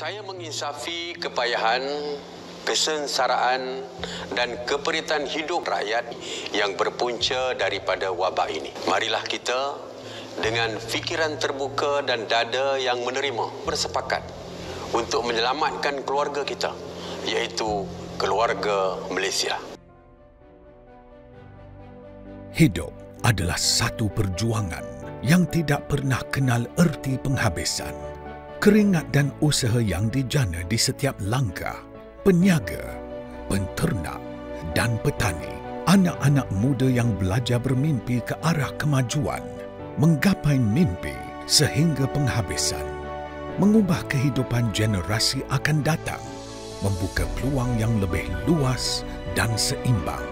saya menginsafi kepayahan, kesengsaraan dan keperitan hidup rakyat yang berpunca daripada wabak ini. Marilah kita dengan fikiran terbuka dan dada yang menerima bersepakat untuk menyelamatkan keluarga kita iaitu keluarga Malaysia. Hidup adalah satu perjuangan yang tidak pernah kenal erti penghabisan keringat dan usaha yang dijana di setiap langkah, peniaga, penternak dan petani, anak-anak muda yang belajar bermimpi ke arah kemajuan, menggapai mimpi sehingga penghabisan, mengubah kehidupan generasi akan datang, membuka peluang yang lebih luas dan seimbang,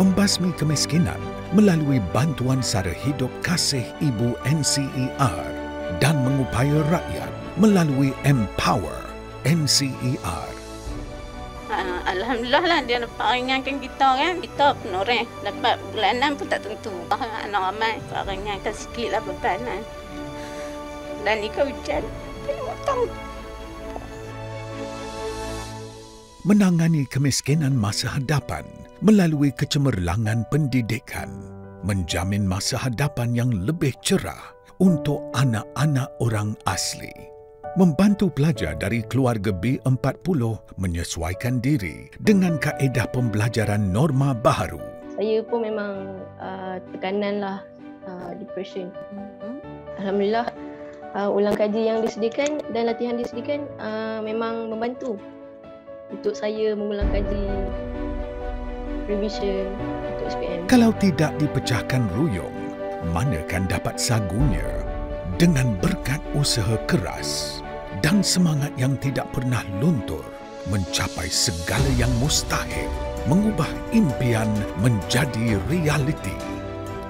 membasmi kemiskinan melalui bantuan sara hidup kasih ibu NCER dan mengupaya rakyat melalui Empower MCER. Uh, ah, Alhamdulillah lah dia dapat ringankan kita kan. Kita penoreh. Dapat bulanan pun tak tentu. Anak ramai. Ringankan sikit lah beban kan. Dan ni kau hujan. Menangani kemiskinan masa hadapan melalui kecemerlangan pendidikan menjamin masa hadapan yang lebih cerah untuk anak-anak orang asli membantu pelajar dari keluarga B40 menyesuaikan diri dengan kaedah pembelajaran norma baharu. Saya pun memang uh, tekananlah uh, depression. Alhamdulillah uh, ulang kaji yang disediakan dan latihan disediakan uh, memang membantu untuk saya mengulang kaji revision untuk SPM. Kalau tidak dipecahkan ruyung, manakan dapat sagunya dengan berkat usaha keras dan semangat yang tidak pernah luntur mencapai segala yang mustahil mengubah impian menjadi realiti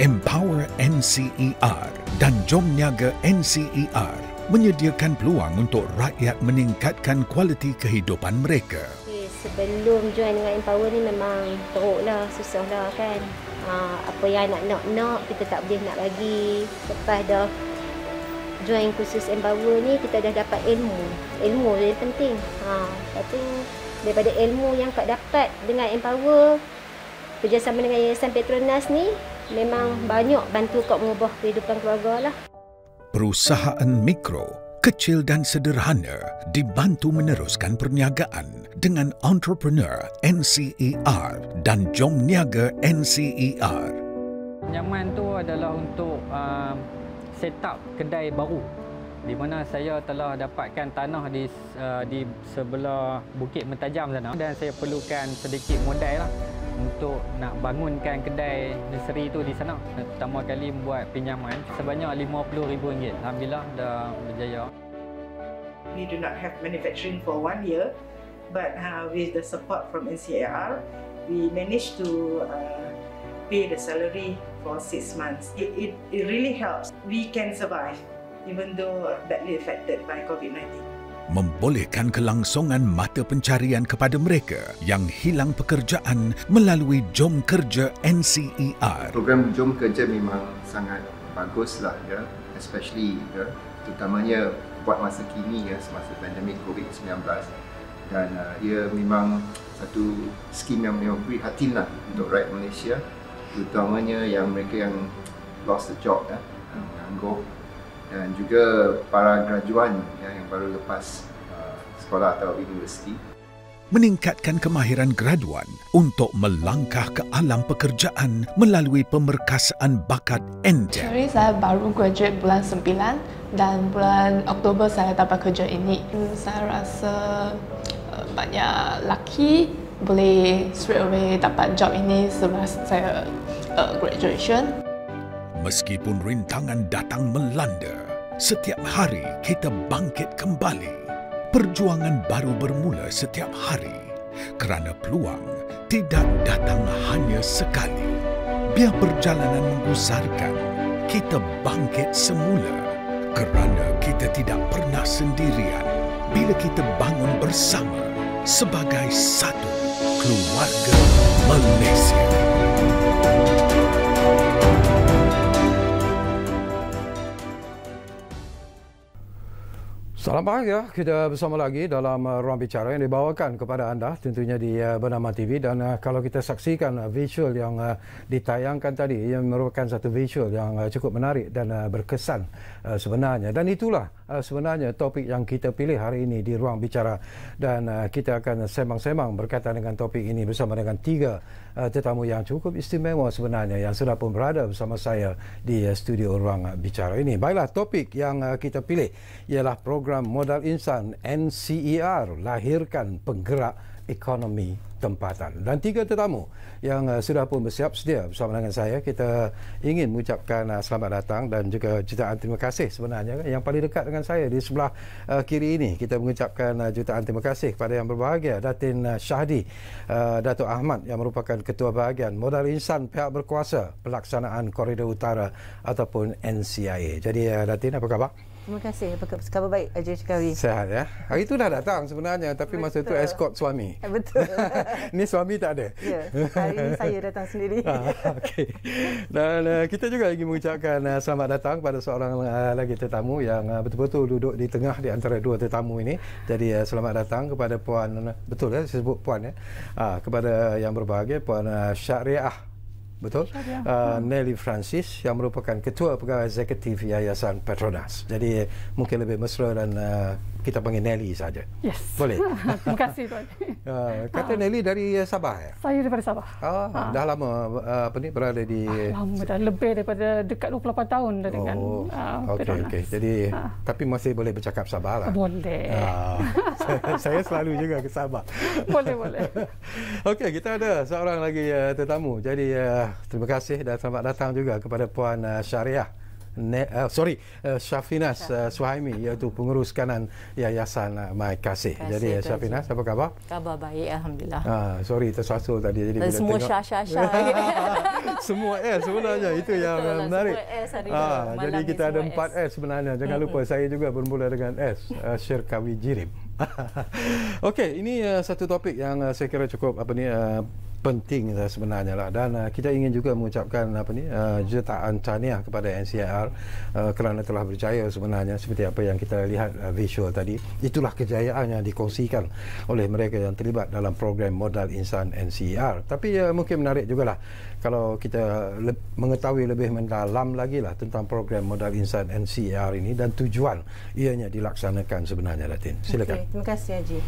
Empower NCER dan Jom Niaga NCER menyediakan peluang untuk rakyat meningkatkan kualiti kehidupan mereka sebelum join dengan Empower ni memang teruk lah, susah lah kan. Ah, apa yang nak nak nak kita tak boleh nak bagi. Lepas dah join kursus Empower ni kita dah dapat ilmu. Ilmu yang penting. Ha, tapi daripada ilmu yang kak dapat dengan Empower kerjasama dengan Yayasan Petronas ni memang banyak bantu kak mengubah kehidupan keluarga lah. Perusahaan mikro, kecil dan sederhana dibantu meneruskan perniagaan dengan Entrepreneur NCER dan Jom Niaga NCER. Pinjaman tu adalah untuk uh, set up kedai baru di mana saya telah dapatkan tanah di uh, di sebelah Bukit Mentajam sana dan saya perlukan sedikit modal lah untuk nak bangunkan kedai nursery tu di sana. Pertama kali buat pinjaman sebanyak RM50,000. Alhamdulillah dah berjaya. We do not have manufacturing for one year but uh, with the support from NCAR, we managed to uh, pay the salary for six months. It, it, it really helps. We can survive even though badly affected by COVID-19. Membolehkan kelangsungan mata pencarian kepada mereka yang hilang pekerjaan melalui Jom Kerja NCER. Program Jom Kerja memang sangat baguslah ya, especially ya, terutamanya buat masa kini ya semasa pandemik COVID-19 dan uh, ia memang satu skim yang memang prihatinlah untuk rakyat Malaysia terutamanya yang mereka yang lost the job ya, yang anggur dan juga para graduan ya, yang baru lepas uh, sekolah atau universiti meningkatkan kemahiran graduan untuk melangkah ke alam pekerjaan melalui pemerkasaan bakat ENDEM. Sorry, saya baru graduate bulan 9 dan bulan Oktober saya dapat kerja ini. Hmm, saya rasa uh, banyak lucky boleh straight away dapat job ini selepas saya uh, graduation. Meskipun rintangan datang melanda, setiap hari kita bangkit kembali. Perjuangan baru bermula setiap hari kerana peluang tidak datang hanya sekali. Biar perjalanan menggusarkan, kita bangkit semula kerana kita tidak pernah sendirian bila kita bangun bersama sebagai satu. keluarga Malaysia. Salam bahagia. Kita bersama lagi dalam uh, ruang bicara yang dibawakan kepada anda tentunya di uh, Bernama TV. Dan uh, kalau kita saksikan visual yang ditayangkan tadi, yang merupakan satu visual yang cukup menarik dan berkesan sebenarnya. Dan itulah sebenarnya topik yang kita pilih hari ini di ruang bicara. Dan kita akan sembang-sembang berkaitan dengan topik ini bersama dengan tiga tetamu yang cukup istimewa sebenarnya yang sudah pun berada bersama saya di studio ruang bicara ini. Baiklah, topik yang kita pilih ialah program program Modal Insan NCER lahirkan penggerak ekonomi tempatan. Dan tiga tetamu yang uh, sudah pun bersiap sedia bersama dengan saya, kita ingin mengucapkan uh, selamat datang dan juga jutaan terima kasih sebenarnya yang paling dekat dengan saya di sebelah uh, kiri ini. Kita mengucapkan uh, jutaan terima kasih kepada yang berbahagia Datin uh, Syahdi uh, Datuk Ahmad yang merupakan ketua bahagian Modal Insan pihak berkuasa pelaksanaan koridor utara ataupun NCIA. Jadi uh, Datin apa khabar? Terima kasih. Apa khabar baik, Ajay Cikawi? Sehat, ya. Hari itu dah datang sebenarnya. Tapi Betul. masa itu escort suami. Betul. Ini suami tak ada. Ya. Hari ini saya datang sendiri. ah, Okey. Dan uh, kita juga ingin mengucapkan uh, selamat datang kepada seorang uh, lagi tetamu yang uh, betul-betul duduk di tengah di antara dua tetamu ini. Jadi uh, selamat datang kepada Puan... Betul, ya. Saya sebut Puan, ya. Uh, kepada yang berbahagia, Puan uh, Syariah betul uh, Nelly Francis yang merupakan ketua pegawai eksekutif Yayasan Petronas. Jadi mungkin lebih mesra dan uh, kita panggil Nelly saja. Yes. Boleh. Terima kasih tuan. Uh, kata ah. Nelly dari Sabah ya? Saya dari Sabah. Uh, ah. dah lama uh, apa ni berada di ah, lama dah lebih daripada dekat 28 tahun dah dengan oh. uh, Petronas. Okey okey. Jadi ah. tapi masih boleh bercakap Sabah lah. Boleh. Uh, saya selalu juga ke Sabah. boleh boleh. okey, kita ada seorang lagi uh, tetamu. Jadi uh, terima kasih dan selamat datang juga kepada puan uh, Syariah Ne, uh, sorry uh, Syafinas uh, Suhaimi iaitu pengurus kanan Yayasan uh, Mai Kasih. jadi uh, Tuan Syafinas apa khabar? Khabar baik alhamdulillah. Ah sorry tersasul tadi jadi bila semua tengok semua syah syah syah. semua S sebenarnya itu yang Betul lah, menarik. Ah, semua jadi kita ada empat S. S sebenarnya. Jangan lupa saya juga bermula dengan S uh, Syirkawi Jirim. Okey ini uh, satu topik yang uh, saya kira cukup apa ni uh, penting lah sebenarnya lah dan uh, kita ingin juga mengucapkan apa ni uh, jutaan tahniah kepada NCIR uh, kerana telah berjaya sebenarnya seperti apa yang kita lihat uh, visual tadi itulah kejayaan yang dikongsikan oleh mereka yang terlibat dalam program modal insan NCIR tapi uh, mungkin menarik jugalah kalau kita le- mengetahui lebih mendalam lagi lah tentang program modal insan NCR ini dan tujuan ianya dilaksanakan sebenarnya Datin. Silakan. Okay. Terima kasih Haji.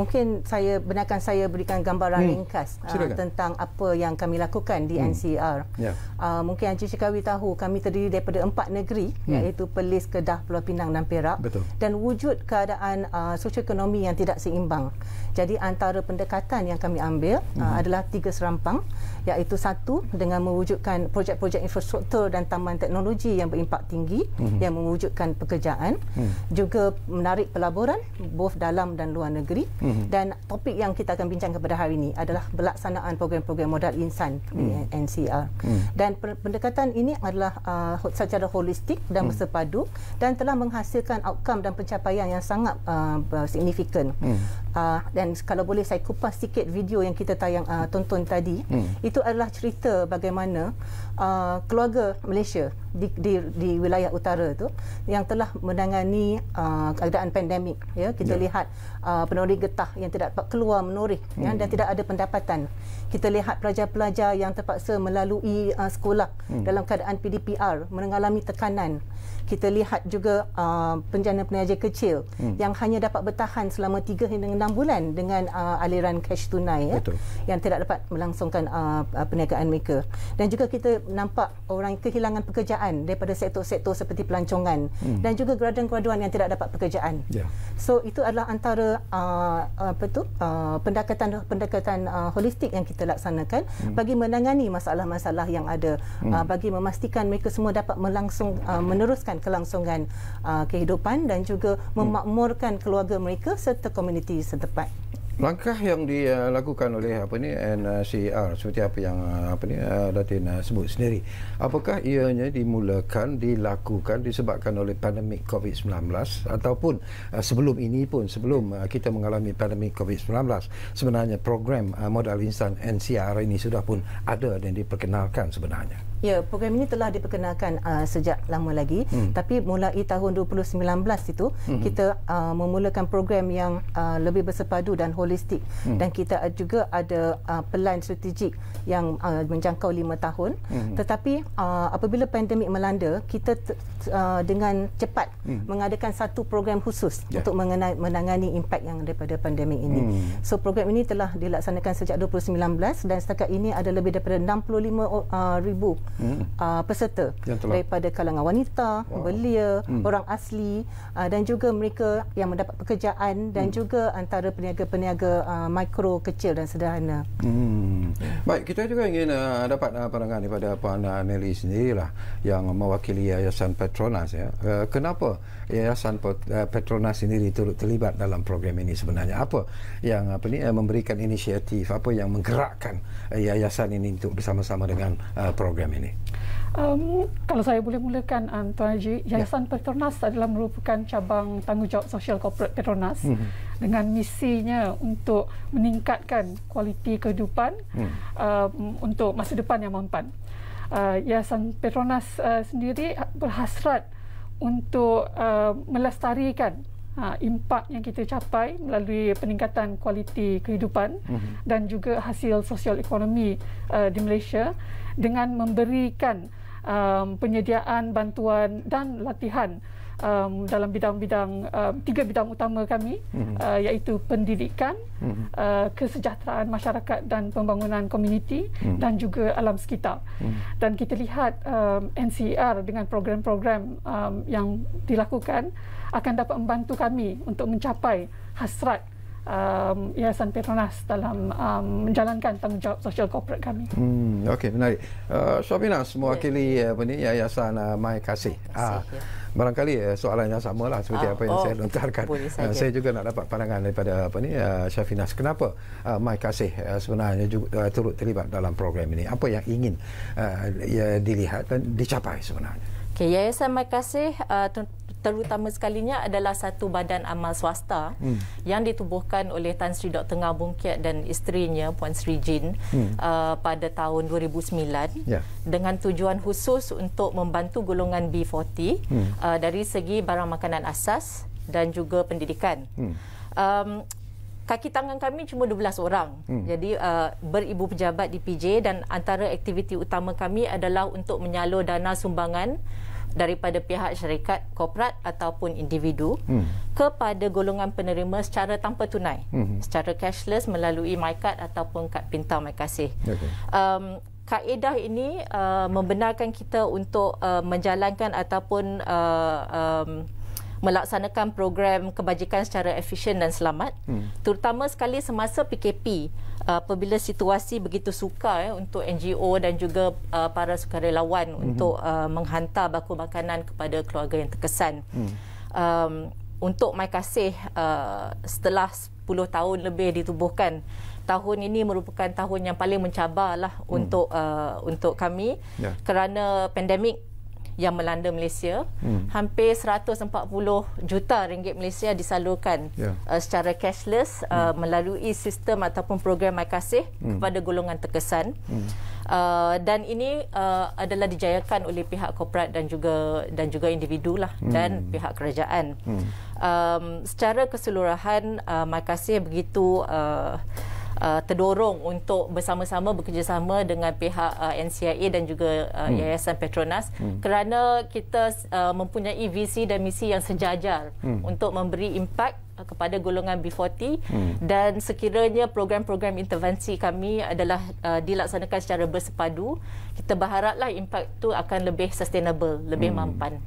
Mungkin saya benarkan saya berikan gambaran hmm. ringkas uh, tentang apa yang kami lakukan di hmm. NCR. Yeah. Ya. Uh, mungkin Haji cikawi tahu kami terdiri daripada empat negeri hmm. iaitu Perlis, Kedah, Pulau Pinang dan Perak. Betul. Dan wujud keadaan uh, ah, ekonomi yang tidak seimbang. Jadi antara pendekatan yang kami ambil hmm. uh, adalah tiga serampang iaitu satu dengan mewujudkan projek-projek infrastruktur dan taman teknologi yang berimpak tinggi mm-hmm. yang mewujudkan pekerjaan mm-hmm. juga menarik pelaburan both dalam dan luar negeri mm-hmm. dan topik yang kita akan bincangkan pada hari ini adalah pelaksanaan program-program modal insan mm-hmm. Eh, NCR mm-hmm. dan pendekatan ini adalah uh, secara holistik dan mm-hmm. bersepadu dan telah menghasilkan outcome dan pencapaian yang sangat uh, signifikan mm-hmm uh, dan kalau boleh saya kupas sikit video yang kita tayang uh, tonton tadi hmm. itu adalah cerita bagaimana uh, keluarga Malaysia di, di, di wilayah utara itu yang telah menangani uh, keadaan pandemik. Ya, kita ya. lihat uh, penori getah yang tidak dapat keluar menori hmm. ya, dan hmm. tidak ada pendapatan. Kita lihat pelajar-pelajar yang terpaksa melalui uh, sekolah hmm. dalam keadaan PDPR mengalami tekanan. Kita lihat juga uh, penjana-penjaja kecil hmm. yang hanya dapat bertahan selama 3 hingga 6 bulan dengan uh, aliran cash tunai ya, yang tidak dapat melangsungkan uh, uh, perniagaan mereka. Dan juga kita nampak orang kehilangan pekerjaan pekerjaan daripada sektor-sektor seperti pelancongan hmm. dan juga graduan-graduan yang tidak dapat pekerjaan. Yeah. So itu adalah antara uh, uh, pendekatan pendekatan uh, holistik yang kita laksanakan hmm. bagi menangani masalah-masalah yang ada hmm. uh, bagi memastikan mereka semua dapat melangsung uh, meneruskan kelangsungan uh, kehidupan dan juga hmm. memakmurkan hmm. keluarga mereka serta komuniti setempat langkah yang dilakukan oleh apa ni NCR seperti apa yang apa ni eh, Datin eh, sebut sendiri apakah ianya dimulakan dilakukan disebabkan oleh pandemik COVID-19 ataupun eh, sebelum ini pun sebelum kita mengalami pandemik COVID-19 sebenarnya program modal instan NCR ini sudah pun ada dan diperkenalkan sebenarnya Ya, program ini telah diperkenalkan uh, sejak lama lagi, hmm. tapi mulai tahun 2019 itu hmm. kita uh, memulakan program yang uh, lebih bersepadu dan holistik hmm. dan kita juga ada uh, pelan strategik yang uh, menjangkau 5 tahun. Hmm. Tetapi uh, apabila pandemik melanda, kita Uh, dengan cepat hmm. mengadakan satu program khusus yeah. untuk mengenai, menangani impak yang daripada pandemik ini. Hmm. So program ini telah dilaksanakan sejak 2019 dan setakat ini ada lebih daripada 65 uh, ribu hmm. uh, peserta daripada kalangan wanita, wow. belia, hmm. orang asli uh, dan juga mereka yang mendapat pekerjaan dan hmm. juga antara peniaga-peniaga uh, mikro, kecil dan sederhana. Hmm. Baik, kita juga ingin uh, dapat uh, pandangan daripada Puan uh, Nelly sendirilah yang mewakili Yayasan Pes Petronas ya. Uh, kenapa Yayasan eh, Petronas sendiri turut terlibat dalam program ini sebenarnya? Apa yang apa ni uh, memberikan inisiatif? Apa yang menggerakkan uh, yayasan ini untuk bersama-sama dengan uh, program ini? Um, kalau saya boleh mulakan um, Tuan Haji, ya. Yayasan ya. Petronas adalah merupakan cabang tanggungjawab sosial corporate Petronas hmm. dengan misinya untuk meningkatkan kualiti kehidupan hmm. um, untuk masa depan yang mampan uh, Yayasan Petronas uh, sendiri uh, berhasrat untuk uh, melestarikan uh, impak yang kita capai melalui peningkatan kualiti kehidupan mm-hmm. dan juga hasil sosial ekonomi uh, di Malaysia dengan memberikan um, penyediaan bantuan dan latihan um, dalam bidang-bidang um, tiga bidang utama kami hmm. uh, iaitu pendidikan hmm. Uh, kesejahteraan masyarakat dan pembangunan komuniti hmm. dan juga alam sekitar. Hmm. Dan kita lihat um, NCR dengan program-program um, yang dilakukan akan dapat membantu kami untuk mencapai hasrat um, Yayasan Petronas dalam um, menjalankan tanggungjawab sosial corporate kami. Hmm, Okey, menarik. Uh, Syabina, semua yeah. apa ni, Yayasan uh, Mai Kasih. Mai Kasih, ah. ya barangkali uh, soalan yang sama lah seperti uh, apa yang oh, saya lontarkan. Uh, saya juga nak dapat pandangan daripada apa ni uh, Syafinas kenapa uh, Mai Kasih uh, sebenarnya juga uh, turut terlibat dalam program ini. Apa yang ingin uh, dilihat dan dicapai sebenarnya? Okay, Yayasan Mai Kasih uh, terutama sekalinya adalah satu badan amal swasta hmm. yang ditubuhkan oleh Tan Sri Dr. Ngah Bung dan isterinya Puan Sri Jin hmm. uh, pada tahun 2009 yeah. dengan tujuan khusus untuk membantu golongan B40 hmm. uh, dari segi barang makanan asas dan juga pendidikan. Hmm. Um, Kaki tangan kami cuma 12 orang. Hmm. Jadi uh, beribu pejabat di PJ dan antara aktiviti utama kami adalah untuk menyalur dana sumbangan daripada pihak syarikat korporat ataupun individu hmm. kepada golongan penerima secara tanpa tunai hmm. secara cashless melalui MyCard ataupun kad pintar MyKasih. Okay. Um kaedah ini uh, membenarkan kita untuk uh, menjalankan ataupun uh, um, melaksanakan program kebajikan secara efisien dan selamat hmm. terutama sekali semasa PKP apabila situasi begitu sukar ya, untuk NGO dan juga uh, para sukarelawan mm-hmm. untuk uh, menghantar baku makanan kepada keluarga yang terkesan. Mm. Um, untuk My Kasih uh, setelah 10 tahun lebih ditubuhkan, tahun ini merupakan tahun yang paling mencabarlah mm. untuk uh, untuk kami yeah. kerana pandemik yang melanda Malaysia. Hmm. Hampir 140 juta ringgit Malaysia disalurkan yeah. uh, secara cashless uh, hmm. melalui sistem ataupun program MyKasih hmm. kepada golongan terkesan. Hmm. Uh, dan ini uh, adalah dijayakan oleh pihak korporat dan juga dan juga individu lah hmm. dan pihak kerajaan. Hmm. Um, secara keseluruhan, uh, makasih begitu uh, uh, terdorong untuk bersama-sama bekerjasama dengan pihak uh, NCIA dan juga uh, hmm. Yayasan Petronas hmm. kerana kita uh, mempunyai visi dan misi yang sejajar hmm. untuk memberi impak Eh, kepada golongan B40 hmm. dan sekiranya program-program intervensi kami adalah uh, dilaksanakan secara bersepadu kita berharaplah impak tu akan lebih sustainable lebih hmm. mampan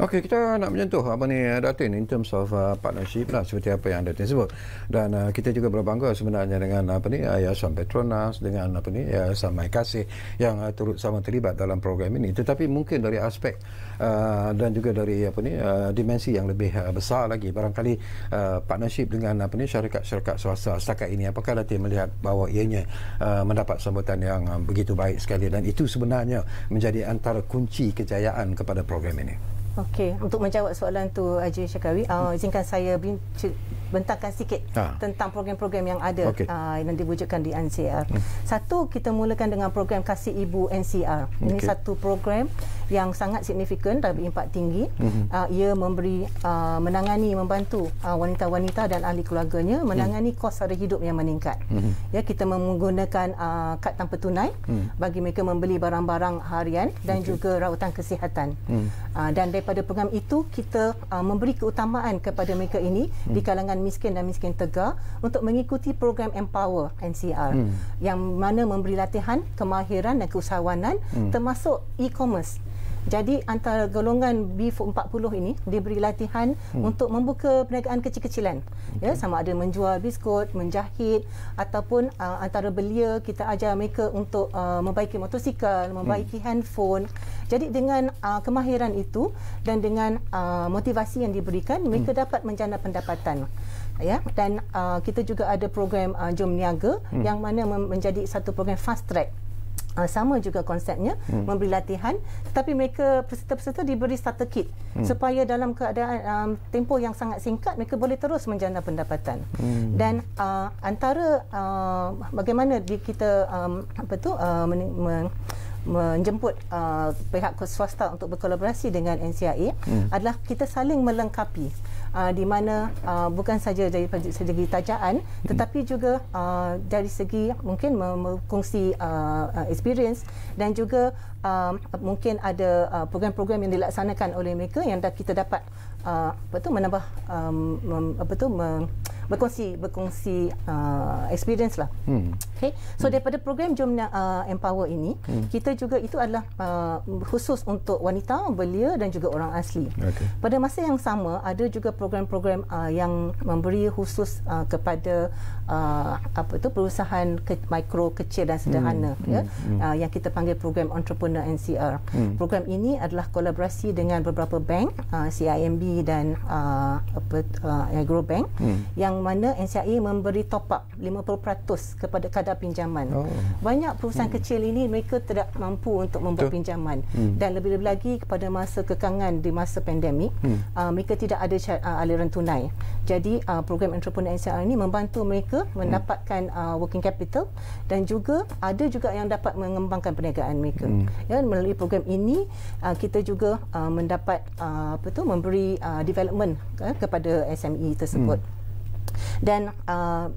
Okey, kita nak menyentuh apa ni eh, Datin in terms of uh, partnership lah seperti apa yang Datin sebut. Dan uh, kita juga berbangga sebenarnya dengan apa ni Yayasan Petronas dengan apa ni Yayasan Mai Kasih yang uh, turut sama terlibat dalam program ini. Tetapi mungkin dari aspek Ah, dan juga dari apa ni uh, dimensi yang lebih uh, besar lagi barangkali uh, partnership dengan apa ni syarikat-syarikat swasta setakat ini apakah latih melihat bahawa ianya uh, mendapat sambutan yang uh, begitu baik sekali dan itu sebenarnya menjadi antara kunci kejayaan kepada program ini. Okey, untuk menjawab soalan tu Haji Syakawi, uh, hmm. izinkan saya bentangkan sikit ha. tentang program-program yang ada okay. uh, yang diwujudkan di NCR. Hmm. Satu, kita mulakan dengan program Kasih Ibu NCR. Ini satu program yang sangat signifikan dan berimpak tinggi. Hmm. Uh, ia memberi uh, menangani membantu uh, wanita-wanita dan ahli keluarganya menangani hmm. kos sara hidup yang meningkat. Hmm. Ya, kita menggunakan uh, kad tanpa tunai hmm. bagi mereka membeli barang-barang harian dan okay. juga rawatan kesihatan. Hmm. Uh, dan daripada program itu kita uh, memberi keutamaan kepada mereka ini hmm. di kalangan miskin dan miskin tegar untuk mengikuti program Empower NCR hmm. yang mana memberi latihan kemahiran dan keusahawanan hmm. termasuk e-commerce jadi antara golongan B40 ini diberi latihan hmm. untuk membuka perniagaan kecil-kecilan. Ya, sama ada menjual biskut, menjahit ataupun uh, antara belia kita ajar mereka untuk uh, membaiki motosikal, membaiki hmm. handphone. Jadi dengan uh, kemahiran itu dan dengan uh, motivasi yang diberikan, mereka hmm. dapat menjana pendapatan. Ya, dan uh, kita juga ada program uh, Jom Niaga hmm. yang mana menjadi satu program fast track. Uh, sama juga konsepnya hmm. memberi latihan tetapi mereka peserta-peserta diberi starter kit hmm. supaya dalam keadaan um, tempoh yang sangat singkat mereka boleh terus menjana pendapatan hmm. dan uh, antara uh, bagaimana kita um, apa tu uh, men- men- menjemput uh, pihak swasta untuk berkolaborasi dengan NCIA hmm. adalah kita saling melengkapi uh, di mana uh, bukan saja dari segi tajaan hmm. tetapi juga uh, dari segi mungkin mengkongsi uh, experience dan juga um, mungkin ada program-program yang dilaksanakan oleh mereka yang dah kita dapat uh, apa tu menambah um, apa tu berkongsi berkongsi uh, experience lah. Hmm. Okay. So hmm. daripada program Jom uh, Empower ini, hmm. kita juga itu adalah uh, khusus untuk wanita, belia dan juga orang asli. Okay. Pada masa yang sama, ada juga program-program uh, yang memberi khusus uh, kepada uh, apa itu perusahaan ke- mikro kecil dan sederhana hmm. ya. Hmm. hmm. Uh, yang kita panggil program entrepreneur NCR. Hmm. Program ini adalah kolaborasi dengan beberapa bank, uh, CIMB dan uh, apa uh, Agro Bank hmm. yang yang mana NCIA memberi top up 50% kepada kadar pinjaman. Oh. Banyak perusahaan hmm. kecil ini mereka tidak mampu untuk membuat pinjaman hmm. dan lebih-lebih lagi kepada masa kekangan di masa pandemik, hmm. uh, mereka tidak ada uh, aliran tunai. Jadi uh, program entrepreneur NCIA ini membantu mereka hmm. mendapatkan uh, working capital dan juga ada juga yang dapat mengembangkan perniagaan mereka. Hmm. Ya melalui program ini uh, kita juga uh, mendapat uh, apa tu memberi uh, development uh, kepada SME tersebut. Hmm. Dan uh,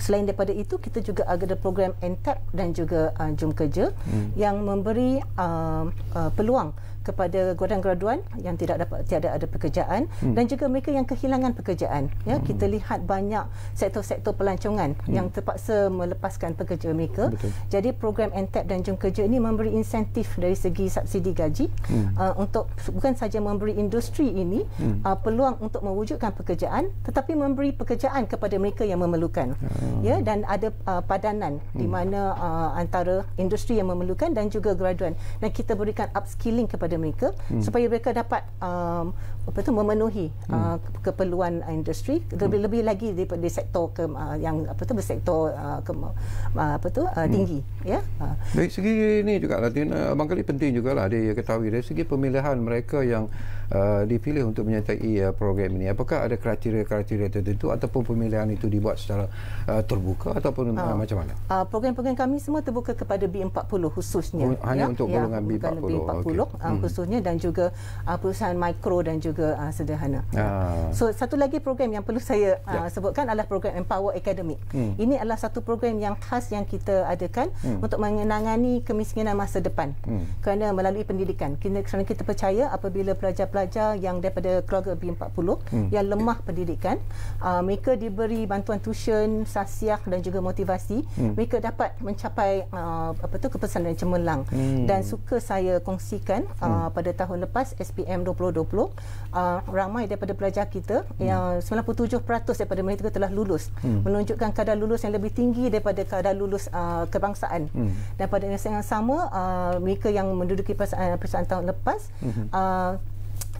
selain daripada itu, kita juga ada program Entap dan juga uh, Jum Kerja hmm. yang memberi uh, uh, peluang kepada golongan graduan yang tidak dapat tiada ada pekerjaan hmm. dan juga mereka yang kehilangan pekerjaan ya hmm. kita lihat banyak sektor-sektor pelancongan hmm. yang terpaksa melepaskan pekerja mereka Betul. jadi program NTAP dan jom kerja ini memberi insentif dari segi subsidi gaji hmm. uh, untuk bukan saja memberi industri ini hmm. uh, peluang untuk mewujudkan pekerjaan tetapi memberi pekerjaan kepada mereka yang memerlukan hmm. ya dan ada uh, padanan hmm. di mana uh, antara industri yang memerlukan dan juga graduan dan kita berikan upskilling kepada kepada mereka hmm. supaya mereka dapat um, apa itu memenuhi hmm. uh, keperluan industri lebih-lebih hmm. lagi di, di sektor ke, uh, yang apa itu bersektor uh, ke, uh, apa itu uh, hmm. tinggi hmm. ya. Yeah? Uh. Dari segi ini juga Latin eh, Abang Kali penting lah dia ketahui dari segi pemilihan mereka yang uh, dipilih untuk menyertai uh, program ini apakah ada kriteria-kriteria tertentu ataupun pemilihan itu dibuat secara uh, terbuka ataupun uh, uh, macam mana? Uh, program-program kami semua terbuka kepada B40 khususnya. Oh, hanya ya? untuk ya, golongan ya, B40. B40 okay. uh, khususnya hmm. dan juga uh, perusahaan mikro dan juga keluarga uh, ah, sederhana. Ah. So satu lagi program yang perlu saya uh, ah, yeah. sebutkan adalah program Empower Academic. Hmm. Ini adalah satu program yang khas yang kita adakan hmm. untuk menangani kemiskinan masa depan. Hmm. Kerana melalui pendidikan. Kerana kita percaya apabila pelajar-pelajar yang daripada keluarga B40 hmm. yang lemah yeah. pendidikan, uh, mereka diberi bantuan tuition, sasiah dan juga motivasi, hmm. mereka dapat mencapai uh, apa tu kepesanan yang cemerlang. Hmm. Dan suka saya kongsikan uh, hmm. pada tahun lepas SPM 2020 uh, ramai daripada pelajar kita hmm. yang 97% daripada mereka telah lulus hmm. menunjukkan kadar lulus yang lebih tinggi daripada kadar lulus uh, kebangsaan hmm. dan pada masa yang sama uh, mereka yang menduduki perusahaan, uh, tahun lepas hmm. uh,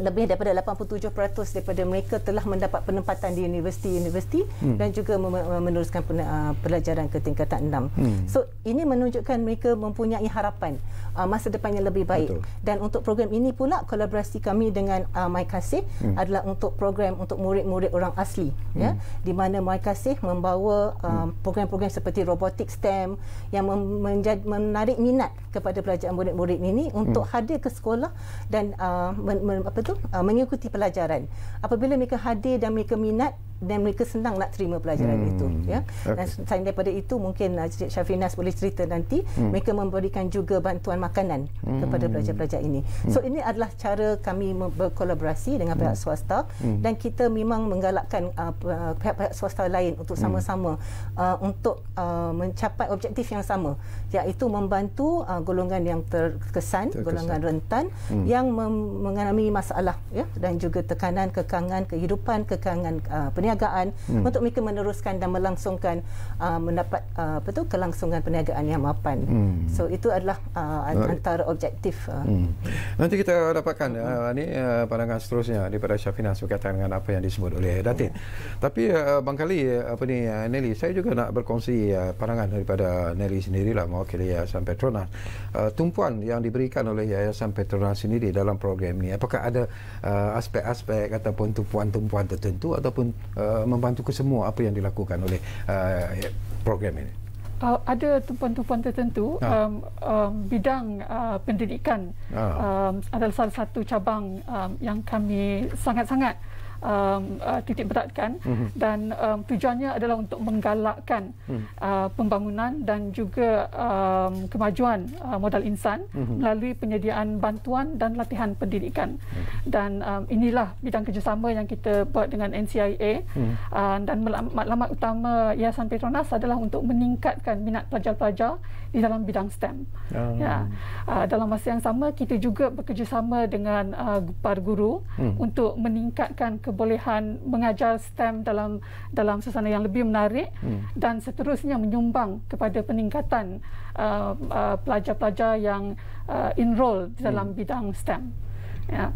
lebih daripada 87% daripada mereka telah mendapat penempatan di universiti-universiti hmm. dan juga mem- meneruskan uh, pelajaran ke tingkatan 6. Hmm. So ini menunjukkan mereka mempunyai harapan uh, masa depannya lebih baik. Betul. Dan untuk program ini pula kolaborasi kami dengan uh, MyKasih hmm. adalah untuk program untuk murid-murid orang asli ya. hmm. ya di mana MyKasih membawa uh, hmm. program-program seperti robotik STEM yang menarik minat kepada pelajar murid-murid ini hmm. untuk hmm. hadir ke sekolah dan uh, men- men- apa tu Uh, mengikuti pelajaran. Apabila mereka hadir dan mereka minat, dan mereka senang nak terima pelajaran hmm. itu ya dan selain daripada itu mungkin Cik uh, Syafinas boleh cerita nanti hmm. mereka memberikan juga bantuan makanan hmm. kepada pelajar-pelajar ini hmm. so ini adalah cara kami berkolaborasi dengan pihak hmm. swasta hmm. dan kita memang menggalakkan uh, uh pihak-pihak swasta lain untuk hmm. sama-sama uh, untuk uh, mencapai objektif yang sama iaitu membantu uh, golongan yang terkesan, terkesan. golongan rentan hmm. yang mengalami masalah ya dan juga tekanan kekangan kehidupan kekangan uh, perniagaan hmm. untuk mereka meneruskan dan melangsungkan uh, mendapat uh, apa tu kelangsungan perniagaan yang mapan. Hmm. So itu adalah uh, antara objektif. Uh. Hmm. Nanti kita dapatkan hmm. uh, ni uh, pandangan seterusnya daripada Syafinah berkaitan dengan apa yang disebut oleh Datin. Hmm. Tapi uh, Bang Kali uh, apa ni uh, Nelly saya juga nak berkongsi uh, pandangan daripada Nelly sendirilah mewakili Yayasan Petronas. Uh, tumpuan yang diberikan oleh Yayasan Petronas sendiri dalam program ini apakah ada aspek uh, aspek-aspek ataupun tumpuan-tumpuan tertentu ataupun uh, Uh, membantu ke semua apa yang dilakukan oleh uh, program ini? Uh, ada tumpuan-tumpuan tertentu ah. um, um, bidang uh, pendidikan ah. um, adalah salah satu cabang um, yang kami sangat-sangat um, uh, titik beratkan mm-hmm. dan um, tujuannya adalah untuk menggalakkan mm. uh, pembangunan dan juga um, kemajuan uh, modal insan mm-hmm. melalui penyediaan bantuan dan latihan pendidikan dan um, inilah bidang kerjasama yang kita buat dengan NCIA mm. uh, dan maklumat utama Yayasan Petronas adalah untuk meningkatkan minat pelajar-pelajar di dalam bidang STEM. Uh. Ya. Uh, dalam masa yang sama kita juga bekerjasama dengan uh, ah, para guru hmm. untuk meningkatkan kebolehan mengajar STEM dalam dalam suasana yang lebih menarik hmm. dan seterusnya menyumbang kepada peningkatan uh, uh, pelajar-pelajar yang uh, enroll di dalam hmm. bidang STEM ya.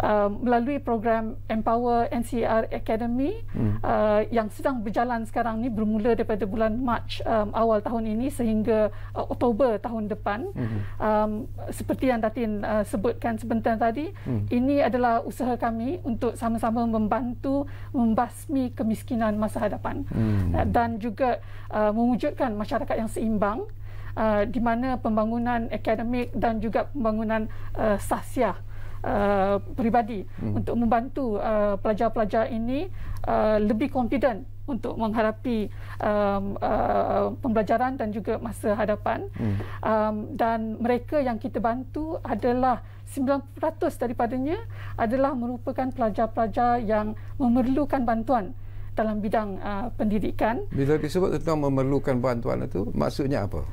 Uh, melalui program Empower NCR Academy hmm. uh, yang sedang berjalan sekarang ni bermula daripada bulan Mac um, awal tahun ini sehingga uh, Oktober tahun depan. Hmm. Um, seperti yang Datin uh, sebutkan sebentar tadi, hmm. ini adalah usaha kami untuk sama-sama membantu membasmi kemiskinan masa hadapan hmm. uh, dan juga uh, mewujudkan masyarakat yang seimbang. Uh, di mana pembangunan akademik dan juga pembangunan uh, sasiah uh, Uh, peribadi hmm. untuk membantu uh, pelajar-pelajar ini uh, lebih confident untuk menghadapi um, uh, pembelajaran dan juga masa hadapan hmm. um, dan mereka yang kita bantu adalah 90% daripadanya adalah merupakan pelajar-pelajar yang memerlukan bantuan dalam bidang uh, pendidikan. Bila disebut tentang memerlukan bantuan itu maksudnya apa?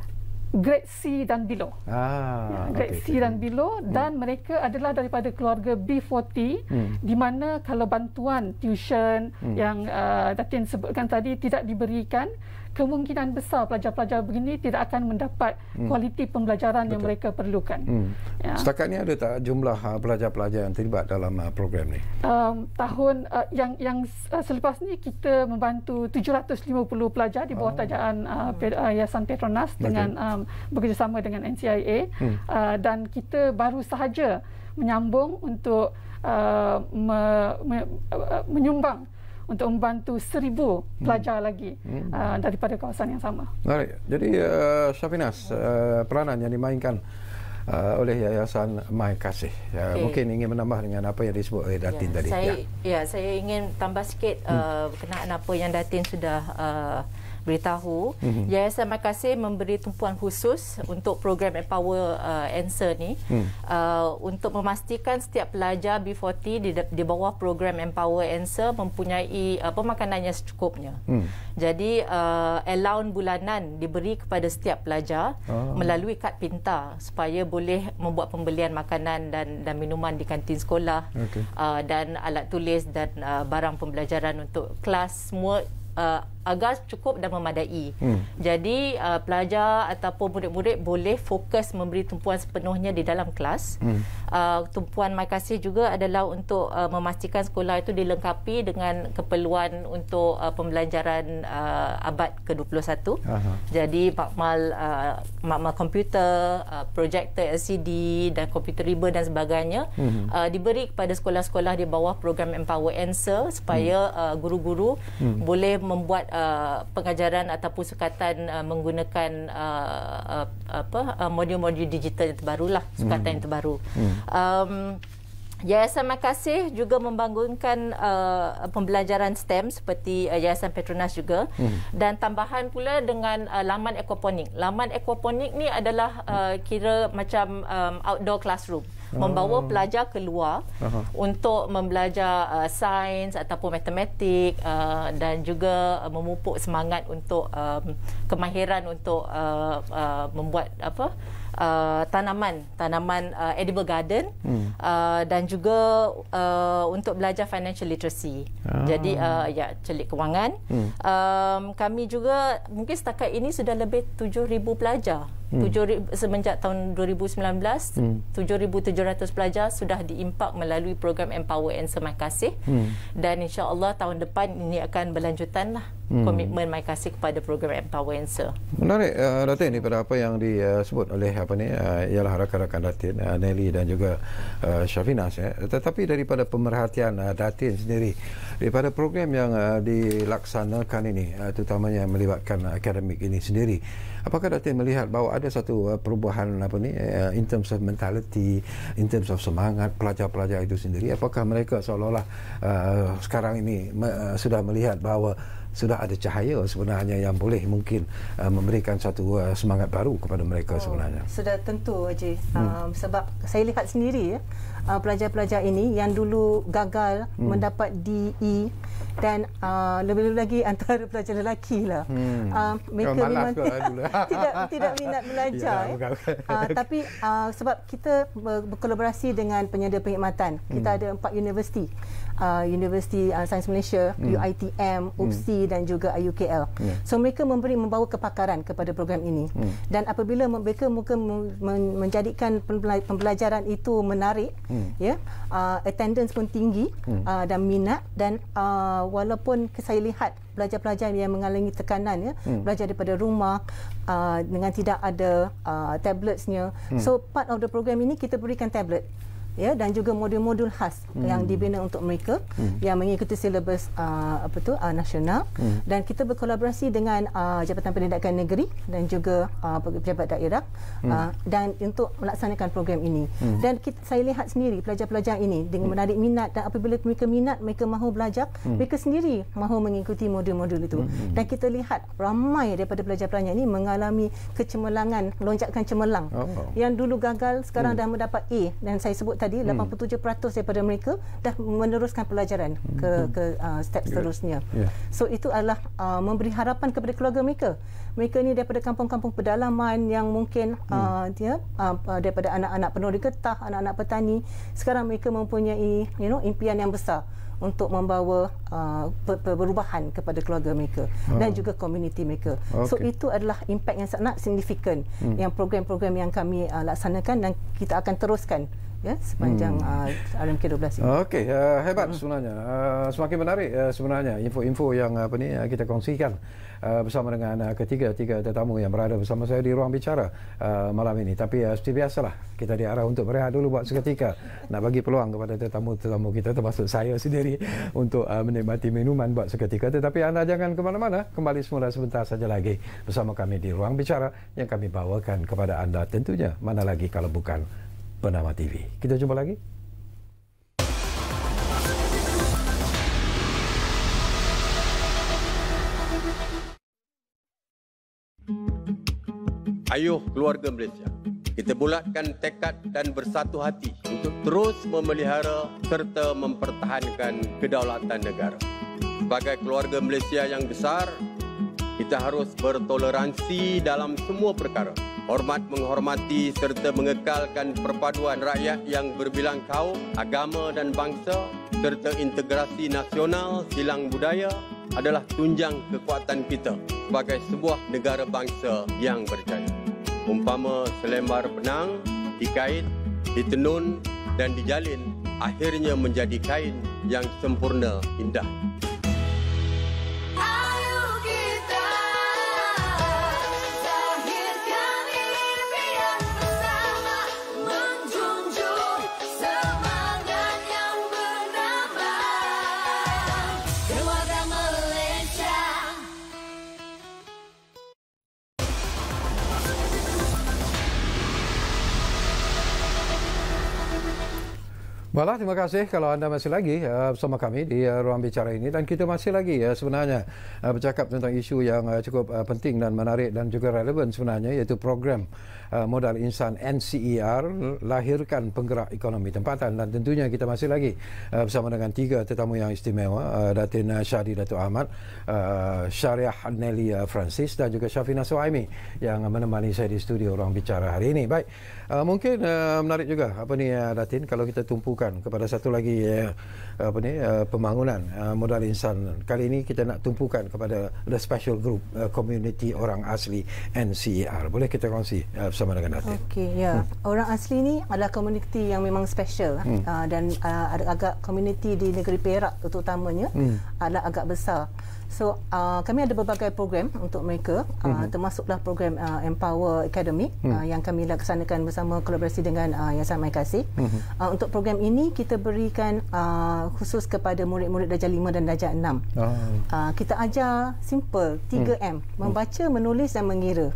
grade C dan below. Ah, ya, grade okay, C okay. dan below hmm. dan mereka adalah daripada keluarga B40 hmm. di mana kalau bantuan tuition hmm. yang uh, Datin sebutkan tadi tidak diberikan kemungkinan besar pelajar-pelajar begini tidak akan mendapat hmm. kualiti pembelajaran Betul. yang mereka perlukan. Hmm. Ya. Setakat ini ada tak jumlah ha, pelajar-pelajar yang terlibat dalam ha, program ini? Um, tahun uh, yang yang uh, selepas ini kita membantu 750 pelajar di bawah oh. tajaan uh, uh Yayasan Petronas okay. dengan um, bekerjasama dengan NCIA hmm. uh, dan kita baru sahaja menyambung untuk uh, me, me, uh, menyumbang untuk membantu seribu hmm. pelajar hmm. lagi uh, daripada kawasan yang sama. Baik. Jadi uh, Syafinas, uh, peranan yang dimainkan Uh, oleh Yayasan Mai Kasih. Uh, okay. Mungkin ingin menambah dengan apa yang disebut oleh Datin ya, tadi. Saya, ya. ya, saya ingin tambah sikit hmm. uh, hmm. berkenaan apa yang Datin sudah uh, beritahu mm-hmm. Yayasan Makassar memberi tumpuan khusus untuk program Empower uh, Answer ni mm. uh, untuk memastikan setiap pelajar B40 di, di bawah program Empower Answer mempunyai uh, pemakanan yang secukupnya. Mm. Jadi uh, allowance bulanan diberi kepada setiap pelajar oh. melalui kad pintar supaya boleh membuat pembelian makanan dan dan minuman di kantin sekolah okay. uh, dan alat tulis dan uh, barang pembelajaran untuk kelas semua uh, agak cukup dan memadai. Hmm. Jadi uh, pelajar ataupun murid-murid boleh fokus memberi tumpuan sepenuhnya di dalam kelas. Hmm. Uh, tumpuan My Kasih juga adalah untuk uh, memastikan sekolah itu dilengkapi dengan keperluan untuk uh, pembelajaran uh, abad ke-21. Aha. Jadi makmal uh, makmal komputer, uh, projektor LCD dan komputer riba dan sebagainya hmm. uh, diberi kepada sekolah-sekolah di bawah program Empower Answer supaya hmm. Uh, guru-guru hmm. boleh membuat uh, Uh, pengajaran ataupun sukatan uh, menggunakan uh, uh, apa uh, modul-modul digital yang terbarulah sukatan hmm. yang terbaru hmm. um, Yayasan Makasih juga membangunkan uh, pembelajaran STEM seperti uh, Yayasan Petronas juga hmm. dan tambahan pula dengan uh, laman aquaponik. Laman aquaponik ni adalah uh, kira macam um, outdoor classroom. Ah. Membawa pelajar keluar uh-huh. untuk membelajar uh, sains ataupun matematik uh, dan juga memupuk semangat untuk um, kemahiran untuk uh, uh, membuat apa uh, tanaman tanaman uh, edible garden hmm. uh, dan juga uh, untuk belajar financial literacy. Ah. Jadi uh, ya celik kewangan. Hmm. Um, kami juga mungkin setakat ini sudah lebih 7000 pelajar 7, hmm. semenjak tahun 2019 hmm. 7700 pelajar sudah diimpak melalui program Empower and Semakasih hmm. dan insyaAllah tahun depan ini akan berlanjutan lah hmm. komitmen Makasih kepada program Empower and menarik uh, Datin daripada apa yang disebut eh, oleh apa ni uh, ialah rakan-rakan Datin uh, Nelly dan juga uh, Syafinas ya. tetapi daripada pemerhatian uh, Datin sendiri daripada program yang uh, dilaksanakan ini uh, terutamanya melibatkan akademik ini sendiri apakah Datin melihat bahawa ada satu uh, perubahan apa ni uh, in terms of mentality in terms of semangat pelajar-pelajar itu sendiri apakah mereka seolah-olah uh, sekarang ini uh, sudah melihat bahawa sudah ada cahaya sebenarnya yang boleh mungkin uh, memberikan satu uh, semangat baru kepada mereka oh, sebenarnya sudah tentu aje hmm. um, sebab saya lihat sendiri ya uh, pelajar-pelajar ini yang dulu gagal hmm. mendapat DE dan uh, lebih-lebih lagi antara pelajar lelaki lah. Hmm. Uh, mereka Malas memang lah. tidak, tidak minat belajar. Ya, bukan, bukan. Uh, tapi uh, sebab kita berkolaborasi dengan penyedia perkhidmatan. Kita hmm. ada empat universiti uh, University uh, Sains Malaysia, hmm. UITM, UPSI hmm. dan juga UKL. Yeah. So mereka memberi membawa kepakaran kepada program ini. Hmm. Dan apabila mereka muka menjadikan pembelajaran itu menarik, hmm. ya, yeah, uh, attendance pun tinggi hmm. uh, dan minat dan uh, walaupun saya lihat pelajar-pelajar yang mengalami tekanan ya hmm. belajar daripada rumah uh, dengan tidak ada uh, tabletsnya hmm. so part of the program ini kita berikan tablet ya dan juga modul-modul khas hmm. yang dibina untuk mereka hmm. yang mengikuti silabus uh, apa tu uh, nasional hmm. dan kita berkolaborasi dengan uh, Jabatan Pendidikan Negeri dan juga uh, pejabat daerah uh, hmm. uh, dan untuk melaksanakan program ini hmm. dan kita, saya lihat sendiri pelajar-pelajar ini dengan hmm. menarik minat dan apabila mereka minat mereka mahu belajar hmm. mereka sendiri mahu mengikuti modul-modul itu hmm. hmm. dan kita lihat ramai daripada pelajar-pelajar ini mengalami kecemerlangan lonjakan cemerlang oh. yang dulu gagal sekarang hmm. dah mendapat A dan saya sebut tadi hmm. 87% daripada mereka dah meneruskan pelajaran hmm. ke ke uh, step yeah. seterusnya. Yeah. So itu adalah uh, memberi harapan kepada keluarga mereka. Mereka ni daripada kampung-kampung pedalaman yang mungkin uh, hmm. dia hmm. uh, uh, daripada anak-anak penduduk getah, anak-anak petani, sekarang mereka mempunyai you know impian yang besar untuk membawa uh, per- perubahan kepada keluarga mereka oh. dan ah. juga komuniti mereka. Okay. So itu adalah impak yang sangat signifikan hmm. yang program-program yang kami uh, laksanakan dan kita akan teruskan ya, sepanjang hmm. uh, RMK 12 ini. Okey, uh, hebat hmm. sebenarnya. Uh, semakin menarik uh, sebenarnya info-info yang uh, apa ni uh, kita kongsikan uh, bersama dengan uh, ketiga-tiga tetamu yang berada bersama saya di ruang bicara uh, malam ini. Tapi uh, seperti biasalah, kita diarah untuk berehat dulu buat seketika. Nak bagi peluang kepada tetamu-tetamu kita termasuk saya sendiri untuk uh, menikmati minuman buat seketika. Tetapi anda jangan ke mana-mana, kembali semula sebentar saja lagi bersama kami di ruang bicara yang kami bawakan kepada anda tentunya. Mana lagi kalau bukan Penama TV. Kita jumpa lagi. Ayuh keluarga Malaysia, kita bulatkan tekad dan bersatu hati untuk terus memelihara serta mempertahankan kedaulatan negara. Sebagai keluarga Malaysia yang besar, kita harus bertoleransi dalam semua perkara hormat menghormati serta mengekalkan perpaduan rakyat yang berbilang kaum, agama dan bangsa serta integrasi nasional silang budaya adalah tunjang kekuatan kita sebagai sebuah negara bangsa yang berjaya. Umpama selembar benang dikait, ditenun dan dijalin akhirnya menjadi kain yang sempurna indah. Baiklah, terima kasih kalau anda masih lagi uh, bersama kami di uh, ruang bicara ini dan kita masih lagi uh, sebenarnya uh, bercakap tentang isu yang uh, cukup uh, penting dan menarik dan juga relevan sebenarnya iaitu program Uh, modal insan NCER lahirkan penggerak ekonomi tempatan dan tentunya kita masih lagi uh, bersama dengan tiga tetamu yang istimewa uh, Datin Syari Datuk Ahmad Syariah Nelly Francis dan juga Syafina Suhaimi yang menemani saya di studio orang bicara hari ini baik mungkin menarik juga apa ni Datin kalau kita tumpukan kepada satu lagi apa ni pembangunan modal insan kali ini kita nak tumpukan kepada the special group community orang asli NCER boleh kita kongsi bersama dengan Atin. Okey, ya. Yeah. Hmm. Orang asli ni adalah komuniti yang memang special eh. hmm. uh, dan uh, ada agak komuniti di negeri Perak terutamanya hmm. adalah agak besar. So, uh, kami ada berbagai program untuk mereka hmm. termasuklah program uh, Empower Academy hmm. uh, yang kami laksanakan bersama kolaborasi dengan uh, Yayasan Maikasi. Hmm. Uh, untuk program ini kita berikan uh, khusus kepada murid-murid darjah 5 dan darjah 6. Hmm. Uh, kita ajar simple 3M, hmm. membaca, menulis dan mengira.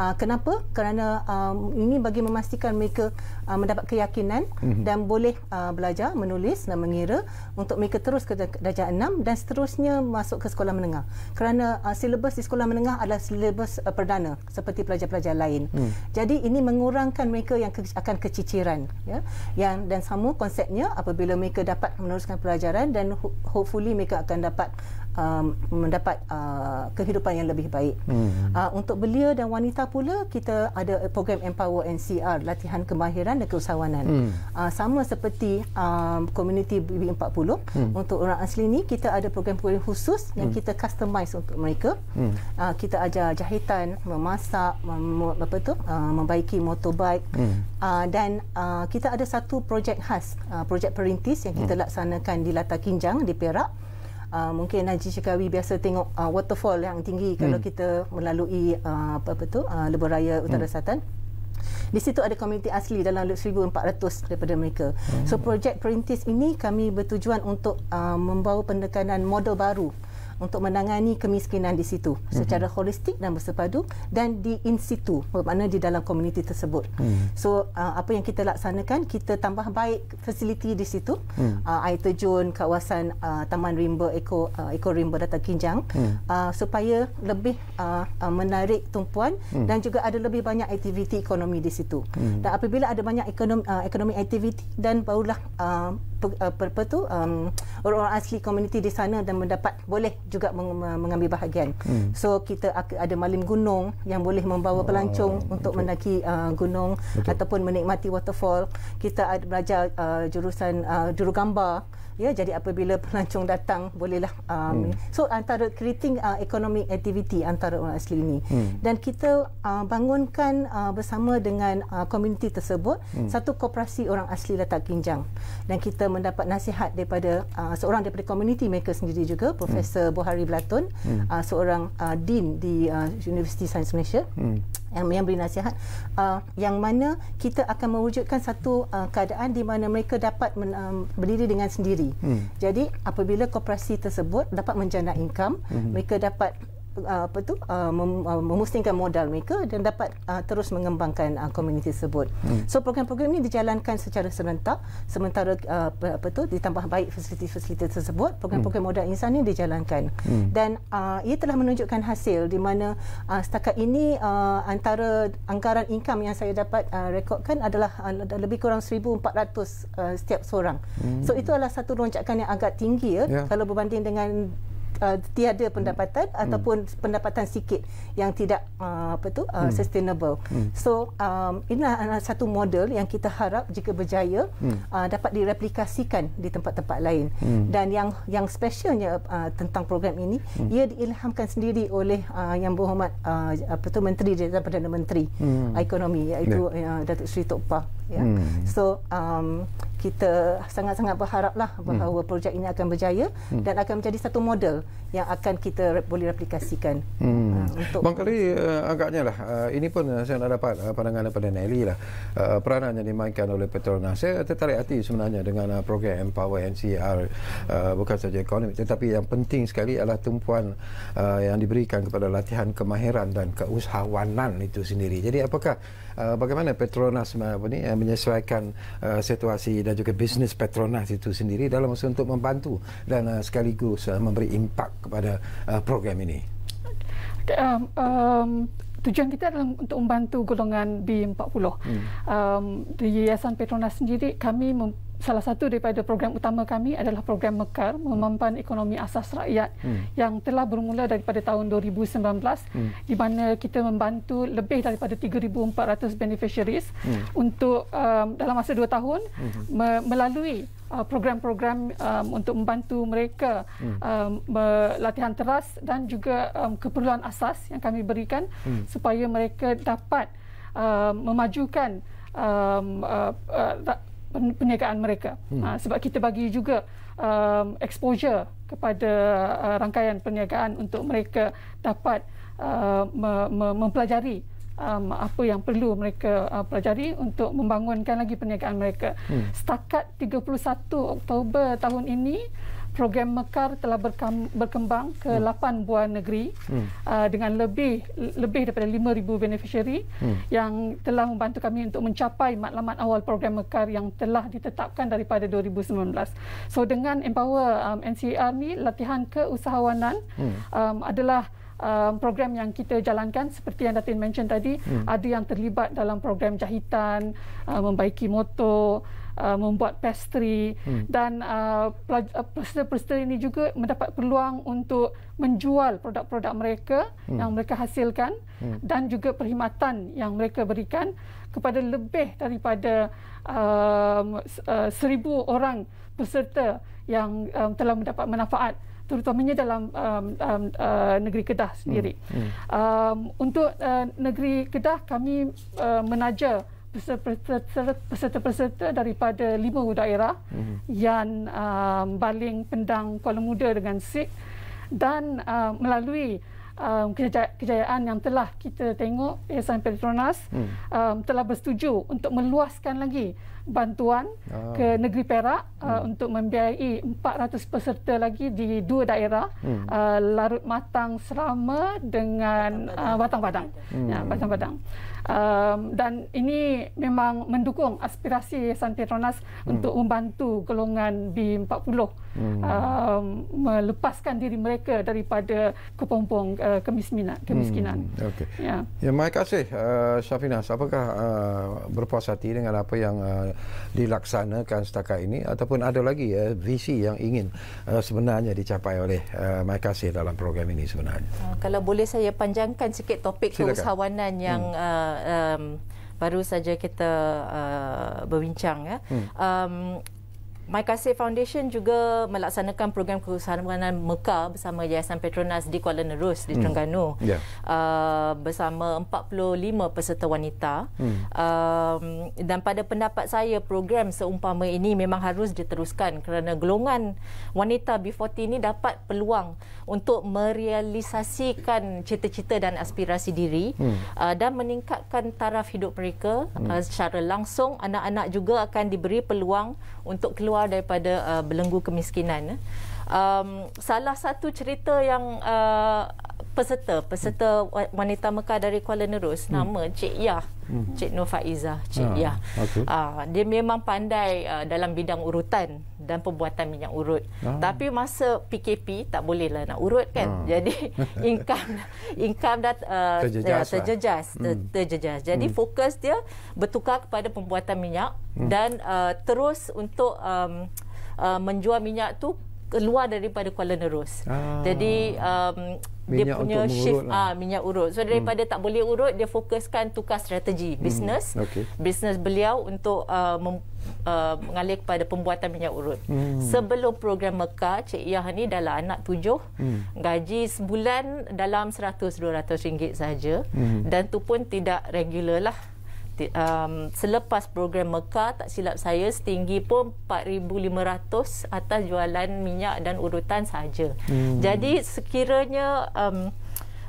Uh, kenapa? Kerana uh, ini bagi memastikan mereka uh, mendapat keyakinan mm-hmm. dan boleh uh, belajar menulis dan mengira untuk mereka terus ke darjah enam dan seterusnya masuk ke sekolah menengah. Kerana uh, silabus di sekolah menengah adalah silabus uh, perdana seperti pelajar-pelajar lain. Mm. Jadi ini mengurangkan mereka yang ke- akan keciciran ya. Yang dan sama konsepnya apabila mereka dapat meneruskan pelajaran dan ho- hopefully mereka akan dapat um, mendapat uh, kehidupan yang lebih baik. Hmm. Uh, untuk belia dan wanita pula kita ada program Empower NCR latihan kemahiran dan keusahawanan. Hmm. Uh, sama seperti um, community BB40 hmm. untuk orang asli ni kita ada program-program khusus yang hmm. kita customise untuk mereka. Hmm. Uh, kita ajar jahitan, memasak, mem- apa tu, uh, membaiki motorbike hmm. uh, dan uh, kita ada satu projek khas, uh, projek perintis yang kita hmm. laksanakan di Lata Kinjang di Perak uh, mungkin Haji Syekawi biasa tengok uh, waterfall yang tinggi hmm. kalau kita melalui uh, apa apa tu uh, lebuh raya utara hmm. selatan di situ ada komuniti asli dalam 1400 daripada mereka. Hmm. So projek Perintis ini kami bertujuan untuk uh, membawa pendekanan model baru untuk menangani kemiskinan di situ hmm secara holistik dan bersepadu dan di in situ bermakna di dalam komuniti tersebut. Mm. So uh, apa yang kita laksanakan kita tambah baik fasiliti di situ mm. uh, air terjun kawasan uh, Taman Rimba Eko uh, Eko Rimba Datang Kinjang mm. uh, supaya lebih uh, uh, menarik tumpuan mm. dan juga ada lebih banyak aktiviti ekonomi di situ. Mm. Dan apabila ada banyak ekonomi uh, ekonomi aktiviti dan barulah uh, uh, apa um, orang-orang asli komuniti di sana dan mendapat boleh juga mengambil bahagian. Hmm. So kita ada malam gunung yang boleh membawa oh, pelancong oh, untuk betul. mendaki uh, gunung betul. ataupun menikmati waterfall. Kita ada belajar uh, jurusan uh, jurugambar ya jadi apabila pelancong datang bolehlah um, hmm. so antara creating uh, economic activity antara orang asli ini hmm. dan kita uh, bangunkan uh, bersama dengan uh, community tersebut hmm. satu koperasi orang asli Latak Kinjang dan kita mendapat nasihat daripada uh, seorang daripada community mereka sendiri juga hmm. Profesor hmm. Bohari Blaton hmm. uh, seorang uh, dean di uh, University Sains Malaysia hmm yang, yang beri nasihat uh, yang mana kita akan mewujudkan satu uh, keadaan di mana mereka dapat men, um, berdiri dengan sendiri. Hmm. Jadi apabila koperasi tersebut dapat menjana income, hmm. mereka dapat Uh, apa tu uh, uh memusingkan modal mereka dan dapat uh, terus mengembangkan uh, komuniti tersebut. Hmm. So program-program ini dijalankan secara serentak sementara uh, apa tu ditambah baik fasiliti-fasiliti tersebut program-program hmm. modal insan ini dijalankan. Hmm. Dan uh, ia telah menunjukkan hasil di mana uh, setakat ini uh, antara anggaran income yang saya dapat uh, rekodkan adalah uh, lebih kurang 1400 uh, setiap seorang. Hmm. So itu adalah satu lonjakan yang agak tinggi ya yeah. kalau berbanding dengan uh, tiada hmm. pendapatan hmm. ataupun hmm. pendapatan sikit yang tidak uh, apa tu uh, hmm. sustainable. Hmm. So um inilah uh, satu model yang kita harap jika berjaya hmm. uh, dapat direplikasikan di tempat-tempat lain. Hmm. Dan yang yang specialnya uh, tentang program ini hmm. ia diilhamkan sendiri oleh uh, yang berhormat uh, apa tu menteri daripada menteri hmm. Uh, ekonomi iaitu yeah. uh, Datuk Seri Tok Pah ya. Hmm. So um, kita sangat-sangat berharaplah hmm. bahawa hmm. projek ini akan berjaya hmm. dan akan menjadi satu model yang akan kita re- boleh replikasikan. Hmm. Uh, Bang Kali uh, agaknya lah uh, ini pun eh, saya nak dapat uh, pandangan daripada Nelly lah uh, peranan yang dimainkan oleh Petronas. Saya tertarik hati sebenarnya dengan uh, program Empower NCR uh, bukan saja ekonomi tetapi yang penting sekali adalah tumpuan uh, yang diberikan kepada latihan kemahiran dan keusahawanan itu sendiri. Jadi apakah uh, bagaimana Petronas eh, apa ni uh, menyesuaikan uh, situasi dan juga bisnes Petronas itu sendiri dalam masa untuk membantu dan uh, sekaligus uh, memberi impak kepada uh, program ini. Um, um tujuan kita adalah untuk membantu golongan B40. Hmm. Um di Yayasan Petronas sendiri kami mem- salah satu daripada program utama kami adalah program Mekar Memampan Ekonomi Asas Rakyat hmm. yang telah bermula daripada tahun 2019 hmm. di mana kita membantu lebih daripada 3400 beneficiaries hmm. untuk um, dalam masa dua tahun hmm. me- melalui uh, program-program um, untuk membantu mereka hmm. um, latihan teras dan juga um, keperluan asas yang kami berikan hmm. supaya mereka dapat um, memajukan um, uh, uh, perniagaan mereka. Hmm. Uh, sebab kita bagi juga um, exposure kepada uh, rangkaian perniagaan untuk mereka dapat uh, me- me- mempelajari um, apa yang perlu mereka uh, pelajari untuk membangunkan lagi perniagaan mereka. Hmm. Setakat 31 Oktober tahun ini, program Mekar telah berkembang ke 8 hmm. buah negeri hmm. uh, dengan lebih lebih daripada 5000 beneficiary hmm. yang telah membantu kami untuk mencapai matlamat awal program Mekar yang telah ditetapkan daripada 2019. So dengan empower um, NCR e ni latihan keusahawanan hmm. um, adalah Um, program yang kita jalankan seperti yang Datin mention tadi hmm. ada yang terlibat dalam program jahitan uh, membaiki motor uh, membuat pastry hmm. dan uh, peserta-peserta uh, ini juga mendapat peluang untuk menjual produk-produk mereka hmm. yang mereka hasilkan hmm. dan juga perkhidmatan yang mereka berikan kepada lebih daripada um, uh, uh, orang peserta yang um, telah mendapat manfaat terutamanya dalam um, um, uh, negeri Kedah sendiri. Hmm. Hmm. Um, untuk uh, negeri Kedah kami uh, menaja peserta-peserta daripada lima daerah mm-hmm. Yan, um, Baling, Pendang, Kuala Muda dengan SIG dan um, melalui um, kejaya- kejayaan yang telah kita tengok ASM Petronas mm. um, telah bersetuju untuk meluaskan lagi bantuan oh. ke negeri Perak ah, hmm. uh, untuk membiayai 400 peserta lagi di dua daerah hmm. uh, Larut Matang Selama dengan uh, Batang Padang hmm. ya Batang Padang um, dan ini memang mendukung aspirasi Santi Petronas hmm. untuk membantu golongan B40 hmm. uh, melepaskan diri mereka daripada kepompong uh, kemiskinan kemiskinan hmm. okey ya. ya terima kasih uh, Syafinas apakah uh, berpuas hati dengan apa yang uh, dilaksanakan setakat ini ataupun ada lagi uh, visi yang ingin uh, sebenarnya dicapai oleh uh, eh, Makassar dalam program ini sebenarnya. Uh, kalau boleh saya panjangkan sikit topik Silakan. keusahawanan yang hmm. uh, um, baru saja kita uh, berbincang ya. Hmm. Um, MyKasih Foundation juga melaksanakan program kehusanan Mekah bersama Yayasan Petronas di Kuala Nerus di hmm. Terengganu hmm. Ya. yeah. uh, bersama 45 peserta wanita hmm. uh, dan pada pendapat saya program seumpama ini memang harus diteruskan kerana golongan wanita B40 ini dapat peluang untuk merealisasikan cita-cita dan aspirasi diri hmm. uh, dan meningkatkan taraf hidup mereka hmm. uh, secara langsung anak-anak juga akan diberi peluang untuk keluar keluar daripada uh, belenggu kemiskinan. Eh. Um, salah satu cerita yang uh, peserta peserta wanita Mekah dari Kuala Nerus hmm. nama Cik Yah hmm. Cik Nur Faiza Cik ha, Yah okay. uh, ah, dia memang pandai uh, dalam bidang urutan dan pembuatan minyak urut ha. tapi masa PKP tak bolehlah nak urut kan ha. jadi income income dah uh, terjejas, terjejas, lah. ter, hmm. terjejas jadi hmm. fokus dia bertukar kepada pembuatan minyak hmm. dan uh, terus untuk um, uh, menjual minyak tu keluar daripada Kuala Nerus. Ah. Jadi um, dia punya untuk shift lah. ah minyak urut. So daripada hmm. tak boleh urut dia fokuskan tukar strategi bisnes. Hmm. Okay. Bisnes beliau untuk uh, mem, uh, mengalir kepada pembuatan minyak urut. Hmm. Sebelum program Mekah, Cik Yah ni dalam anak tujuh hmm. gaji sebulan dalam 100 200 ringgit saja hmm. dan tu pun tidak regular lah um, selepas program Mekah tak silap saya setinggi pun 4500 atas jualan minyak dan urutan saja. Hmm. Jadi sekiranya um,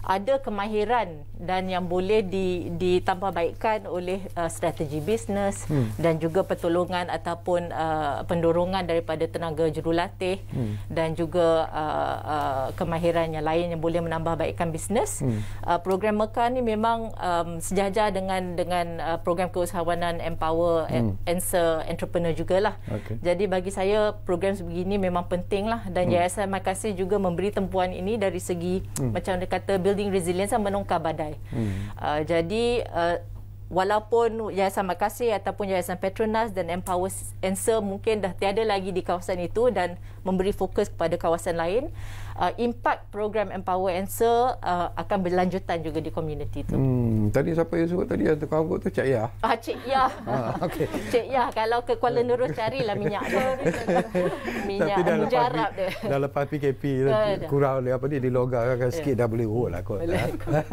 ada kemahiran dan yang boleh di, ditambahbaikan oleh uh, strategi bisnes hmm. dan juga pertolongan ataupun uh, pendorongan daripada tenaga jurulatih hmm. dan juga uh, uh, kemahiran yang lain yang boleh menambahbaikan bisnes. Hmm. Uh, program Mekah ini memang um, sejajar dengan dengan uh, program keusahawanan Empower hmm. Answer Entrepreneur juga Okay. Jadi bagi saya program sebegini memang penting lah dan hmm. Yayasan Makasih juga memberi tempuan ini dari segi hmm. macam dia kata building resilience dan menungkah badan nilai. Hmm. Uh, jadi uh, walaupun Yayasan Makassar ataupun Yayasan Petronas dan Empower Answer mungkin dah tiada lagi di kawasan itu dan memberi fokus kepada kawasan lain uh, impact program empower answer uh, akan berlanjutan juga di community itu. Hmm tadi siapa yang sebut tadi Datuk Kawok tu Cik Yah. Ah Cik Yah. ah okey. Cik Yah kalau ke Kuala Nerus carilah minyak tu. minyak Tapi dah lepas dia. Dah lepas PKP uh, ah, kurang dah. apa ni di loga kan yeah. sikit dah boleh urut oh lah kot. Boleh. Eh. boleh.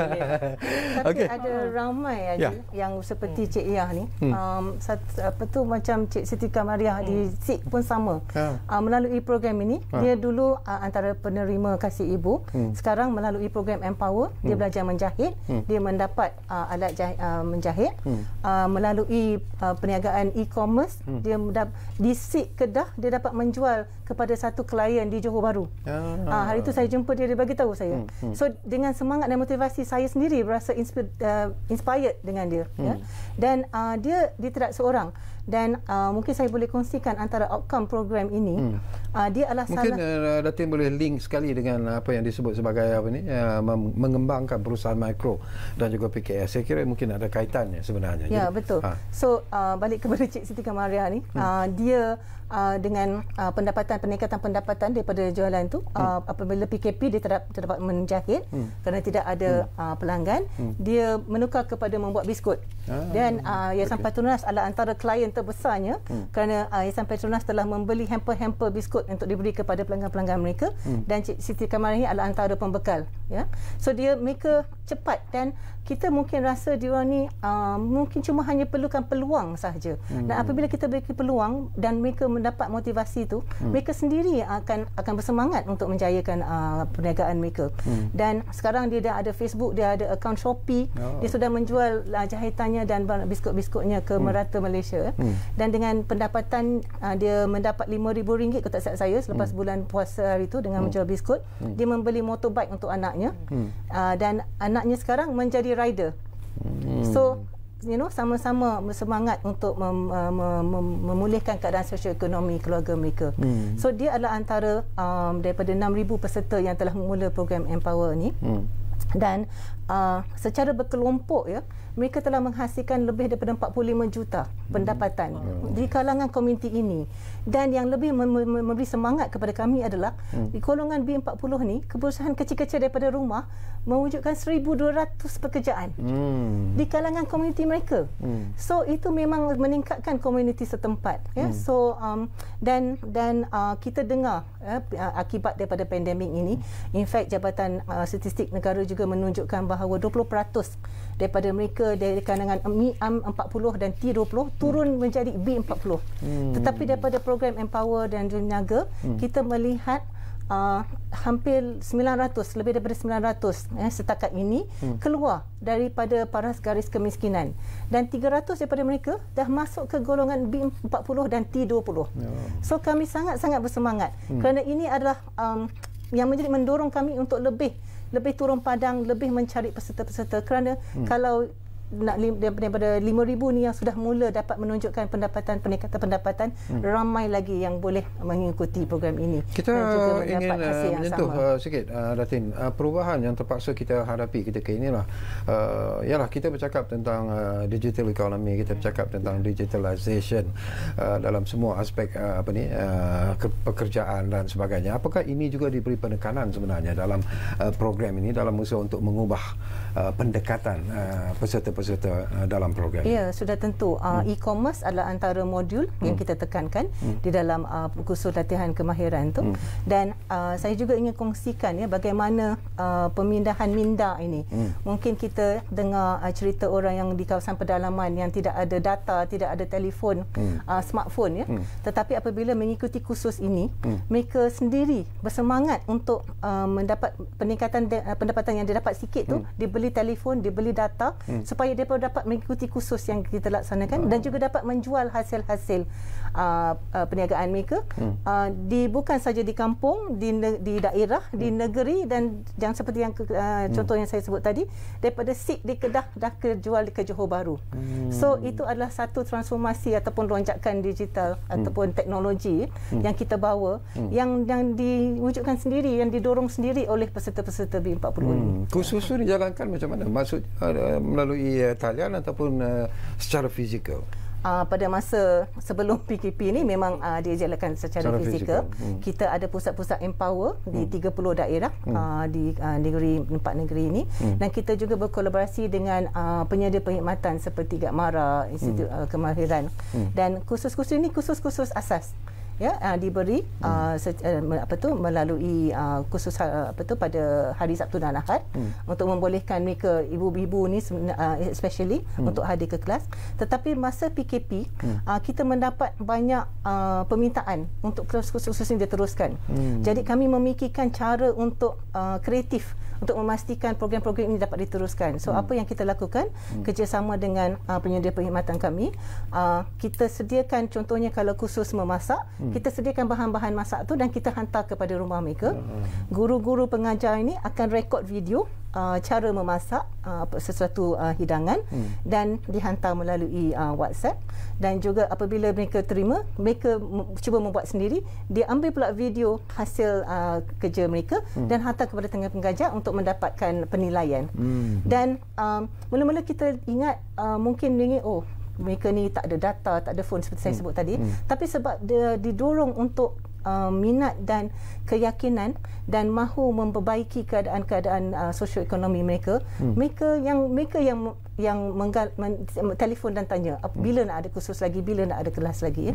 Tapi okay. ada ramai yeah. Yeah. yang seperti hmm. Cik Yah ni hmm. um, satu, apa tu macam Cik Siti Kamariah hmm. di SIK pun sama. Ha. Uh, melalui program program ini ha. dia dulu uh, antara penerima kasih ibu hmm. sekarang melalui program empower hmm. dia belajar menjahit hmm. dia mendapat uh, alat jahit, uh, menjahit hmm. uh, melalui uh, perniagaan e-commerce hmm. dia dapat di Sik Kedah dia dapat menjual kepada satu klien di Johor Bahru ha. uh, hari itu saya jumpa dia dia bagi tahu saya hmm. Hmm. so dengan semangat dan motivasi saya sendiri berasa inspired, dengan dia hmm. ya? dan uh, dia diterak seorang dan uh, mungkin saya boleh kongsikan antara outcome program ini hmm uh, dia adalah mungkin salah... uh, eh, Datin boleh link sekali dengan apa yang disebut sebagai apa ini uh, eh, mengembangkan perusahaan mikro dan juga PKS saya kira mungkin ada kaitannya sebenarnya ya Jadi, betul ha. so uh, balik kepada Cik Siti Kamaria ini hmm. uh, dia Uh, dengan uh, pendapatan peningkatan pendapatan daripada jualan itu hmm. uh, apabila PKP dia tidak terdapat menjahit hmm. kerana tidak ada hmm. uh, pelanggan hmm. dia menukar kepada membuat biskut ah, dan uh, Yayasan okay. Patronas adalah antara klien terbesarnya hmm. kerana uh, Yayasan Petronas telah membeli hamper-hamper biskut kod untuk diberi kepada pelanggan-pelanggan mereka hmm. dan Siti Kamal ini adalah antara pembekal ya. So dia mereka cepat dan kita mungkin rasa dia ni uh, mungkin cuma hanya perlukan peluang sahaja. Hmm. Dan apabila kita beri peluang dan mereka mendapat motivasi itu, hmm. mereka sendiri akan akan bersemangat untuk menjayakan uh, perniagaan mereka. Hmm. Dan sekarang dia dah ada Facebook, dia ada akaun Shopee, oh. dia sudah menjual uh, jahitannya dan biskut-biskutnya ke hmm. merata Malaysia. Hmm. Dan dengan pendapatan uh, dia mendapat RM5,000 kalau tak silap saya selepas hmm. bulan puasa hari itu dengan hmm. menjual biskut, hmm. dia membeli motorbike untuk anaknya. Hmm. Uh, dan anaknya sekarang menjadi rider. Hmm. So you know sama-sama bersemangat untuk mem, uh, mem, mem, memulihkan keadaan sosioekonomi keluarga mereka. Hmm. So dia adalah antara um, daripada 6000 peserta yang telah memula program Empower ni. Hmm. Dan uh, secara berkelompok ya mereka telah menghasilkan lebih daripada 45 juta pendapatan hmm. Ya. di kalangan komuniti ini. Dan yang lebih memberi semangat kepada kami adalah hmm. di golongan B40 ni keperusahaan kecil-kecil daripada rumah mewujudkan 1200 pekerjaan hmm. di kalangan komuniti mereka. Hmm. So itu memang meningkatkan komuniti setempat ya. Hmm. So um, dan dan uh, kita dengar ya, uh, akibat daripada pandemik ini, in fact Jabatan uh, Statistik Negara juga menunjukkan bahawa 20% daripada mereka dari kalangan M40 dan T20 turun hmm. menjadi B40. Hmm. Tetapi daripada program Empower dan Juniaga, hmm. kita melihat uh, hampir 900 lebih daripada 900 eh, setakat ini hmm. keluar daripada paras garis kemiskinan dan 300 daripada mereka dah masuk ke golongan B40 dan T20. Oh. Ya. So kami sangat-sangat bersemangat hmm. kerana ini adalah um, yang menjadi mendorong kami untuk lebih lebih turun padang lebih mencari peserta-peserta kerana hmm. kalau nak lim, daripada 5000 ni yang sudah mula dapat menunjukkan pendapatan peningkatan pendapatan hmm. ramai lagi yang boleh mengikuti program ini kita ingin uh, menyentuh uh, sikit uh, Datin uh, perubahan yang terpaksa kita hadapi kita ke inilah uh, ialah kita bercakap tentang uh, digital economy kita bercakap tentang digitalization uh, dalam semua aspek uh, apa ni uh, pekerjaan dan sebagainya apakah ini juga diberi penekanan sebenarnya dalam uh, program ini dalam usaha untuk mengubah Uh, pendekatan uh, peserta-peserta uh, dalam program. Ya, sudah tentu uh, hmm. e-commerce adalah antara modul hmm. yang kita tekankan hmm. di dalam uh, kursus latihan kemahiran itu hmm. dan uh, saya juga ingin kongsikan ya bagaimana uh, pemindahan minda ini. Hmm. Mungkin kita dengar uh, cerita orang yang di kawasan pedalaman yang tidak ada data, tidak ada telefon, hmm. uh, smartphone ya. Hmm. Tetapi apabila mengikuti kursus ini, hmm. mereka sendiri bersemangat untuk uh, mendapat peningkatan uh, pendapatan yang dia dapat sikit tu, hmm. dia beli telefon, dia beli data hmm. supaya dia dapat mengikuti kursus yang kita laksanakan oh. dan juga dapat menjual hasil-hasil Uh, uh, perniagaan mereka hmm. uh, di bukan saja di kampung di di daerah hmm. di negeri dan yang seperti yang uh, hmm. contoh hmm. yang saya sebut tadi daripada seat di Kedah dah kejual ke Johor baru. Hmm. So itu adalah satu transformasi ataupun lonjakan digital hmm. ataupun teknologi hmm. yang kita bawa hmm. yang yang diwujudkan sendiri yang didorong sendiri oleh peserta-peserta B40 hmm. ini. Khusus dijalankan macam mana? Maksud uh, uh, melalui uh, talian ataupun uh, secara fizikal? uh, pada masa sebelum PKP ini memang uh, ah, diajalkan secara, secara fizikal. fizikal. Hmm. Kita ada pusat-pusat empower hmm. di 30 daerah hmm. uh, di uh, negeri empat negeri ini hmm. dan kita juga berkolaborasi dengan uh, penyedia perkhidmatan seperti Gakmara, Institut hmm. uh, Kemahiran hmm. dan khusus-khusus ini khusus-khusus asas ya uh, diberi hmm. uh, apa tu melalui uh, khusus uh, apa tu pada hari Sabtu dan Ahad hmm. untuk membolehkan mereka ibu-ibu ni uh, especially hmm. untuk hadir ke kelas tetapi masa PKP hmm. uh, kita mendapat banyak uh, permintaan untuk kursus khusus ini diteruskan hmm. jadi kami memikirkan cara untuk uh, kreatif untuk memastikan program-program ini dapat diteruskan. So hmm. apa yang kita lakukan hmm. kerjasama dengan uh, penyedia perkhidmatan kami, uh, kita sediakan contohnya kalau khusus memasak, hmm. kita sediakan bahan-bahan masak tu dan kita hantar kepada rumah mereka. Hmm. Guru-guru pengajar ini akan rekod video uh, cara memasak uh, sesuatu uh, hidangan hmm. dan dihantar melalui uh, WhatsApp dan juga apabila mereka terima mereka cuba membuat sendiri dia ambil pula video hasil uh, kerja mereka hmm. dan hantar kepada tengah pengajar untuk mendapatkan penilaian hmm. dan um, mula-mula kita ingat uh, mungkin ingat oh mereka ni tak ada data, tak ada phone seperti hmm. saya sebut tadi. Hmm. Tapi sebab dia didorong untuk uh, minat dan keyakinan dan mahu memperbaiki keadaan-keadaan uh, ekonomi mereka hmm. mereka yang mereka yang yang menggal, men, telefon dan tanya hmm. bila nak ada kursus lagi bila nak ada kelas lagi ya?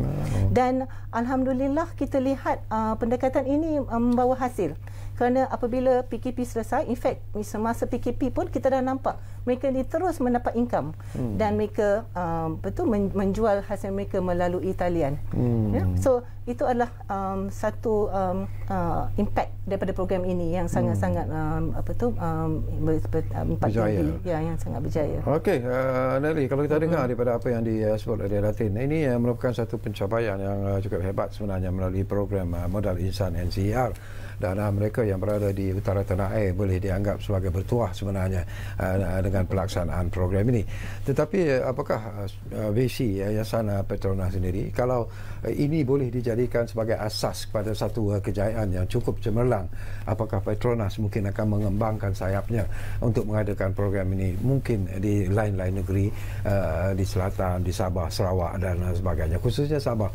dan alhamdulillah kita lihat uh, pendekatan ini uh, membawa um, hasil kerana apabila PKP selesai in fact semasa PKP pun kita dah nampak mereka ni terus mendapat income hmm. dan mereka uh, betul menjual hasil mereka melalui talian hmm. yeah? so itu adalah um, satu um, uh, impact daripada program ini yang sangat-sangat hmm. um, apa tu um, uh, berjaya ini, ya, yang sangat berjaya Okey, uh, Nelly kalau kita uh-huh. daripada apa yang disebut oleh Latin ini uh, merupakan satu pencapaian yang uh, cukup hebat sebenarnya melalui program uh, modal insan NCR e dan uh, mereka yang berada di utara tanah air boleh dianggap sebagai bertuah sebenarnya uh, uh dengan pelaksanaan program ini. Tetapi uh, apakah uh, uh VC Yayasan Petronas sendiri kalau Eh, ini boleh dijadikan sebagai asas kepada satu eh, kejayaan yang cukup cemerlang apakah Petronas mungkin akan mengembangkan sayapnya untuk mengadakan program ini mungkin di lain-lain negeri eh, di selatan di Sabah Sarawak dan sebagainya khususnya Sabah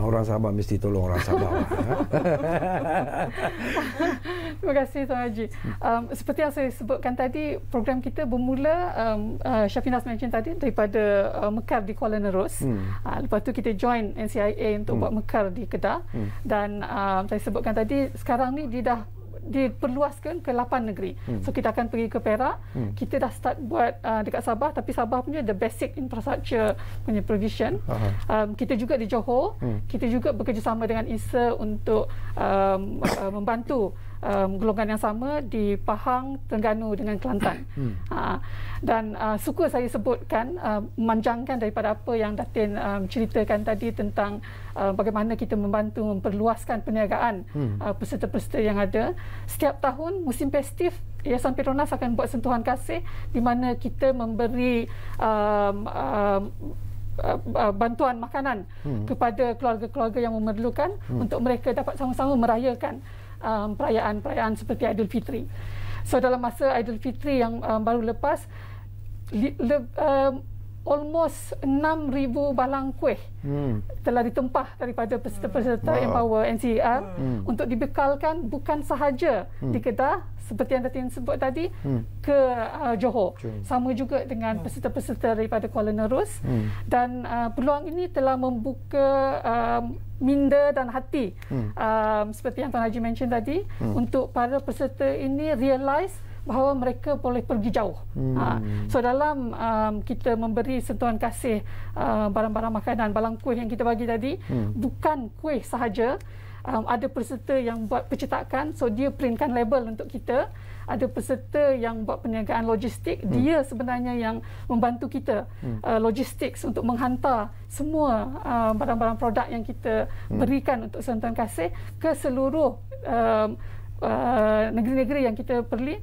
orang Sabah mesti tolong orang Sabah Terima kasih Tuan Haji. Um, seperti yang saya sebutkan tadi, program kita bermula um, uh, Syafinas mention tadi daripada uh, Mekar di Kuala Nerus. Hmm. Uh, lepas tu kita join NCIA untuk hmm. buat Mekar di Kedah. Hmm. Dan um, saya sebutkan tadi, sekarang ni dia dah diperluaskan ke 8 negeri. Hmm. So kita akan pergi ke Perak. Hmm. Kita dah start buat uh, dekat Sabah tapi Sabah punya the basic infrastructure punya provision. Uh-huh. Um, kita juga di Johor. Hmm. Kita juga bekerjasama dengan ISA untuk um, uh, membantu um, golongan yang sama di Pahang, Terengganu dengan Kelantan. Hmm. Ha, dan uh, suka saya sebutkan, uh, memanjangkan daripada apa yang Datin um, ceritakan tadi tentang uh, bagaimana kita membantu memperluaskan perniagaan hmm. uh, peserta-peserta yang ada. Setiap tahun musim festif, Yayasan Petronas akan buat sentuhan kasih di mana kita memberi um, um, uh, uh, bantuan makanan hmm. kepada keluarga-keluarga yang memerlukan hmm. untuk mereka dapat sama-sama merayakan um, perayaan-perayaan seperti Aidilfitri. So dalam masa Aidilfitri yang um, baru lepas, li, le, um, almost 6,000 balang kuih hmm. telah ditempah daripada peserta-peserta wow. Empower NCR hmm. hmm. untuk dibekalkan bukan sahaja hmm. di Kedah seperti yang Datin sebut tadi hmm. ke uh, Johor. Cuma. Sama juga dengan hmm. peserta-peserta daripada Kuala Nerus hmm. dan uh, peluang ini telah membuka um, minda dan hati hmm. um, seperti yang Tuan Haji mention tadi hmm. untuk para peserta ini realise bahawa mereka boleh pergi jauh. Hmm. Ha. So dalam um, kita memberi sentuhan kasih uh, barang-barang makanan, balang kuih yang kita bagi tadi, hmm. bukan kuih sahaja. Um, ada peserta yang buat pencetakan, so dia printkan label untuk kita. Ada peserta yang buat perniagaan logistik, hmm. dia sebenarnya yang membantu kita hmm. uh, logistik untuk menghantar semua uh, barang-barang produk yang kita hmm. berikan untuk sentuhan kasih ke seluruh um, Uh, negeri-negeri uh, yang kita perli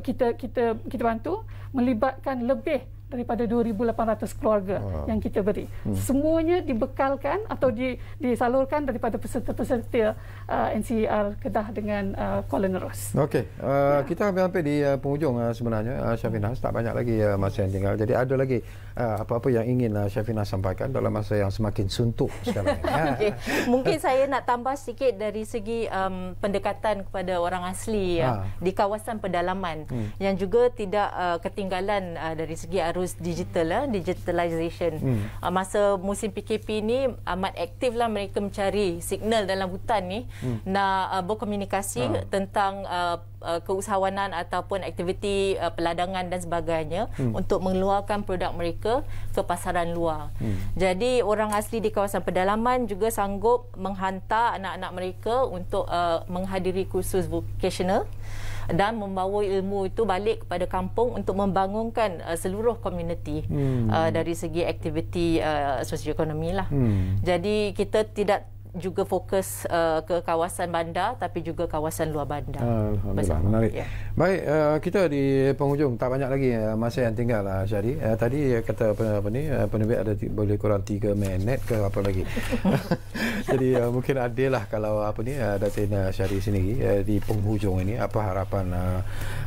kita kita kita bantu melibatkan lebih daripada 2,800 keluarga wow. Ah. yang kita beri. Hmm. Semuanya dibekalkan atau di, disalurkan daripada peserta-peserta uh, NCR Kedah dengan uh, Kuala Nerus. Okey, uh, ya. kita hampir-hampir di uh, penghujung uh, sebenarnya uh, Syafinah. Tak banyak lagi uh, masa yang tinggal. Jadi ada lagi uh, apa-apa yang ingin uh, Syafinah sampaikan dalam masa yang semakin suntuk sekarang. okay. Mungkin saya nak tambah sikit dari segi um, pendekatan kepada orang asli ha. ya, di kawasan pedalaman hmm. yang juga tidak uh, ketinggalan uh, dari segi arus terus digital lah, eh, digitalisation. Hmm. Ah, masa musim PKP ni amat aktif lah mereka mencari signal dalam hutan ni hmm. nak uh, berkomunikasi uh. tentang keusahawanan ataupun aktiviti peladangan dan sebagainya hmm. untuk mengeluarkan produk mereka ke pasaran luar. Hmm. Jadi orang asli di kawasan pedalaman juga sanggup menghantar anak-anak mereka untuk menghadiri kursus vocational dan membawa ilmu itu balik kepada kampung untuk membangunkan uh, seluruh komuniti hmm. uh, dari segi aktiviti uh, sosioekonomi lah. Hmm. Jadi kita tidak juga fokus uh, ke kawasan bandar tapi juga kawasan luar bandar. Alhamdulillah, Bersama. menarik. Yeah. Baik, uh, kita di penghujung tak banyak lagi uh, masa yang tinggal lah uh, Syari. Uh, tadi uh, kata apa, apa ni, uh, penerbit ada boleh kurang 3 minit ke apa lagi. Jadi uh, mungkin adil lah kalau apa ni uh, Datin uh, Syari sendiri uh, di penghujung ini apa harapan uh,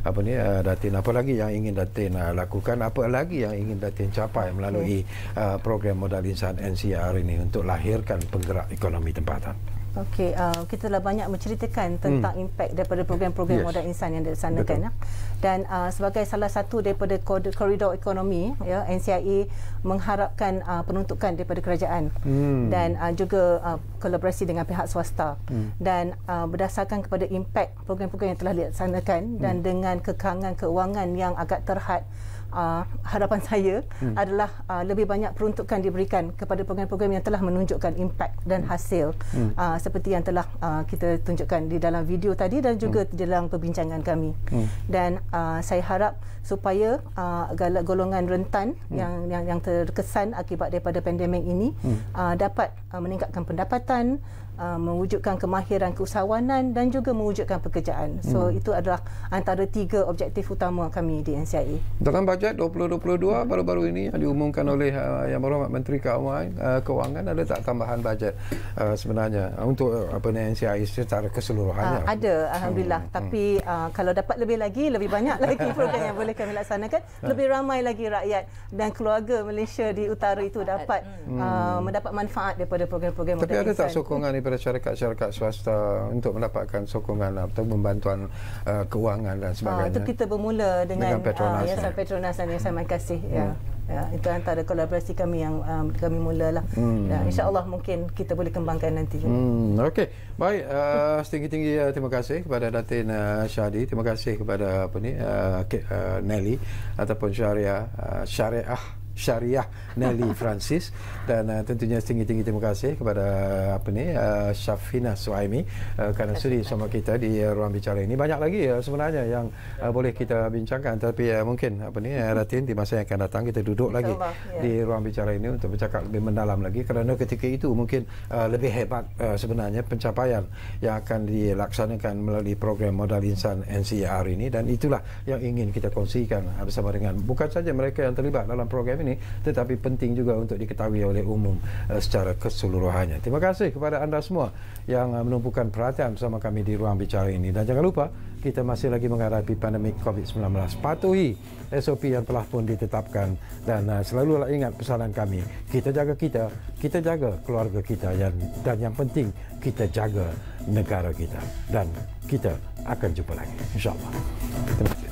apa ni uh, Datin apa lagi yang ingin Datin uh, lakukan apa lagi yang ingin Datin capai melalui uh, program modal insan NCR ini untuk lahirkan penggerak ekonomi tempatan. Okey, uh, kita telah banyak menceritakan tentang hmm. impak daripada program-program yes. modal insan yang dilaksanakan ya. Dan uh, sebagai salah satu daripada koridor ekonomi, ya, NCIE mengharapkan uh, penuntukan daripada kerajaan hmm. dan uh, juga uh, kolaborasi dengan pihak swasta. Hmm. Dan uh, berdasarkan kepada impak program-program yang telah dilaksanakan hmm. dan dengan kekangan keuangan yang agak terhad uh, harapan saya hmm. adalah uh, lebih banyak peruntukan diberikan kepada program-program yang telah menunjukkan impak dan hmm. hasil hmm. uh, seperti yang telah uh, kita tunjukkan di dalam video tadi dan juga hmm. dalam perbincangan kami. Hmm. Dan uh, saya harap supaya uh, golongan rentan hmm. yang, yang yang terkesan akibat daripada pandemik ini hmm. uh, dapat uh, meningkatkan pendapatan uh, mewujudkan kemahiran keusahawanan dan juga mewujudkan pekerjaan. So hmm. itu adalah antara tiga objektif utama kami di NCIE. Dalam bajet 2022 baru-baru ini yang diumumkan oleh uh, Yang Berhormat Menteri Kewangan, uh, Kewangan ada tak tambahan bajet uh, sebenarnya untuk uh, apa ni NCIE secara keseluruhannya? Uh, ada hmm. alhamdulillah hmm. tapi uh, kalau dapat lebih lagi lebih banyak lagi program yang boleh kami laksanakan ah. lebih ramai lagi rakyat dan keluarga Malaysia di utara itu dapat hmm. uh, mendapat manfaat daripada program-program Tapi ada tak sokongan ni kepada syarikat-syarikat swasta untuk mendapatkan sokongan ah, atau bantuan uh, ah, keuangan dan ah, sebagainya. Ah, itu kita bermula dengan, dengan Petronas. Uh, Yayasan Petronas dan Yayasan Makasih. Ya, hmm. Ya. Ya, itu antara kolaborasi kami yang um, kami mulalah. Hmm. Ya, InsyaAllah mungkin kita boleh kembangkan nanti. Hmm. Okey, baik. Uh, setinggi-tinggi uh, terima kasih kepada Datin uh, Syadi. Terima kasih kepada apa ni, uh, uh, Nelly ataupun Syariah, uh, Syariah syariah Nelly Francis dan uh, tentunya tinggi-tinggi terima kasih kepada uh, apa ni uh, Syafina Suaimi uh, kerana sudi sama kita di uh, ruang bicara ini banyak lagi uh, sebenarnya yang uh, boleh kita bincangkan tapi uh, mungkin apa ni uh, Ratin di masa yang akan datang kita duduk lagi ya. di ruang bicara ini untuk bercakap lebih mendalam lagi kerana ketika itu mungkin uh, lebih hebat uh, sebenarnya pencapaian yang akan dilaksanakan melalui program modal insan NCR ini dan itulah yang ingin kita kongsikan uh, bersama dengan bukan saja mereka yang terlibat dalam program ini teknik tetapi penting juga untuk diketahui oleh umum uh, secara keseluruhannya. Terima kasih kepada anda semua yang uh, menumpukan perhatian bersama kami di ruang bicara ini dan jangan lupa kita masih lagi menghadapi pandemik COVID-19. Patuhi SOP yang telah pun ditetapkan dan uh, eh, selalu ingat pesanan kami. Kita jaga kita, kita jaga keluarga kita dan, dan yang penting kita jaga negara kita dan kita akan jumpa lagi insyaallah. Terima kasih.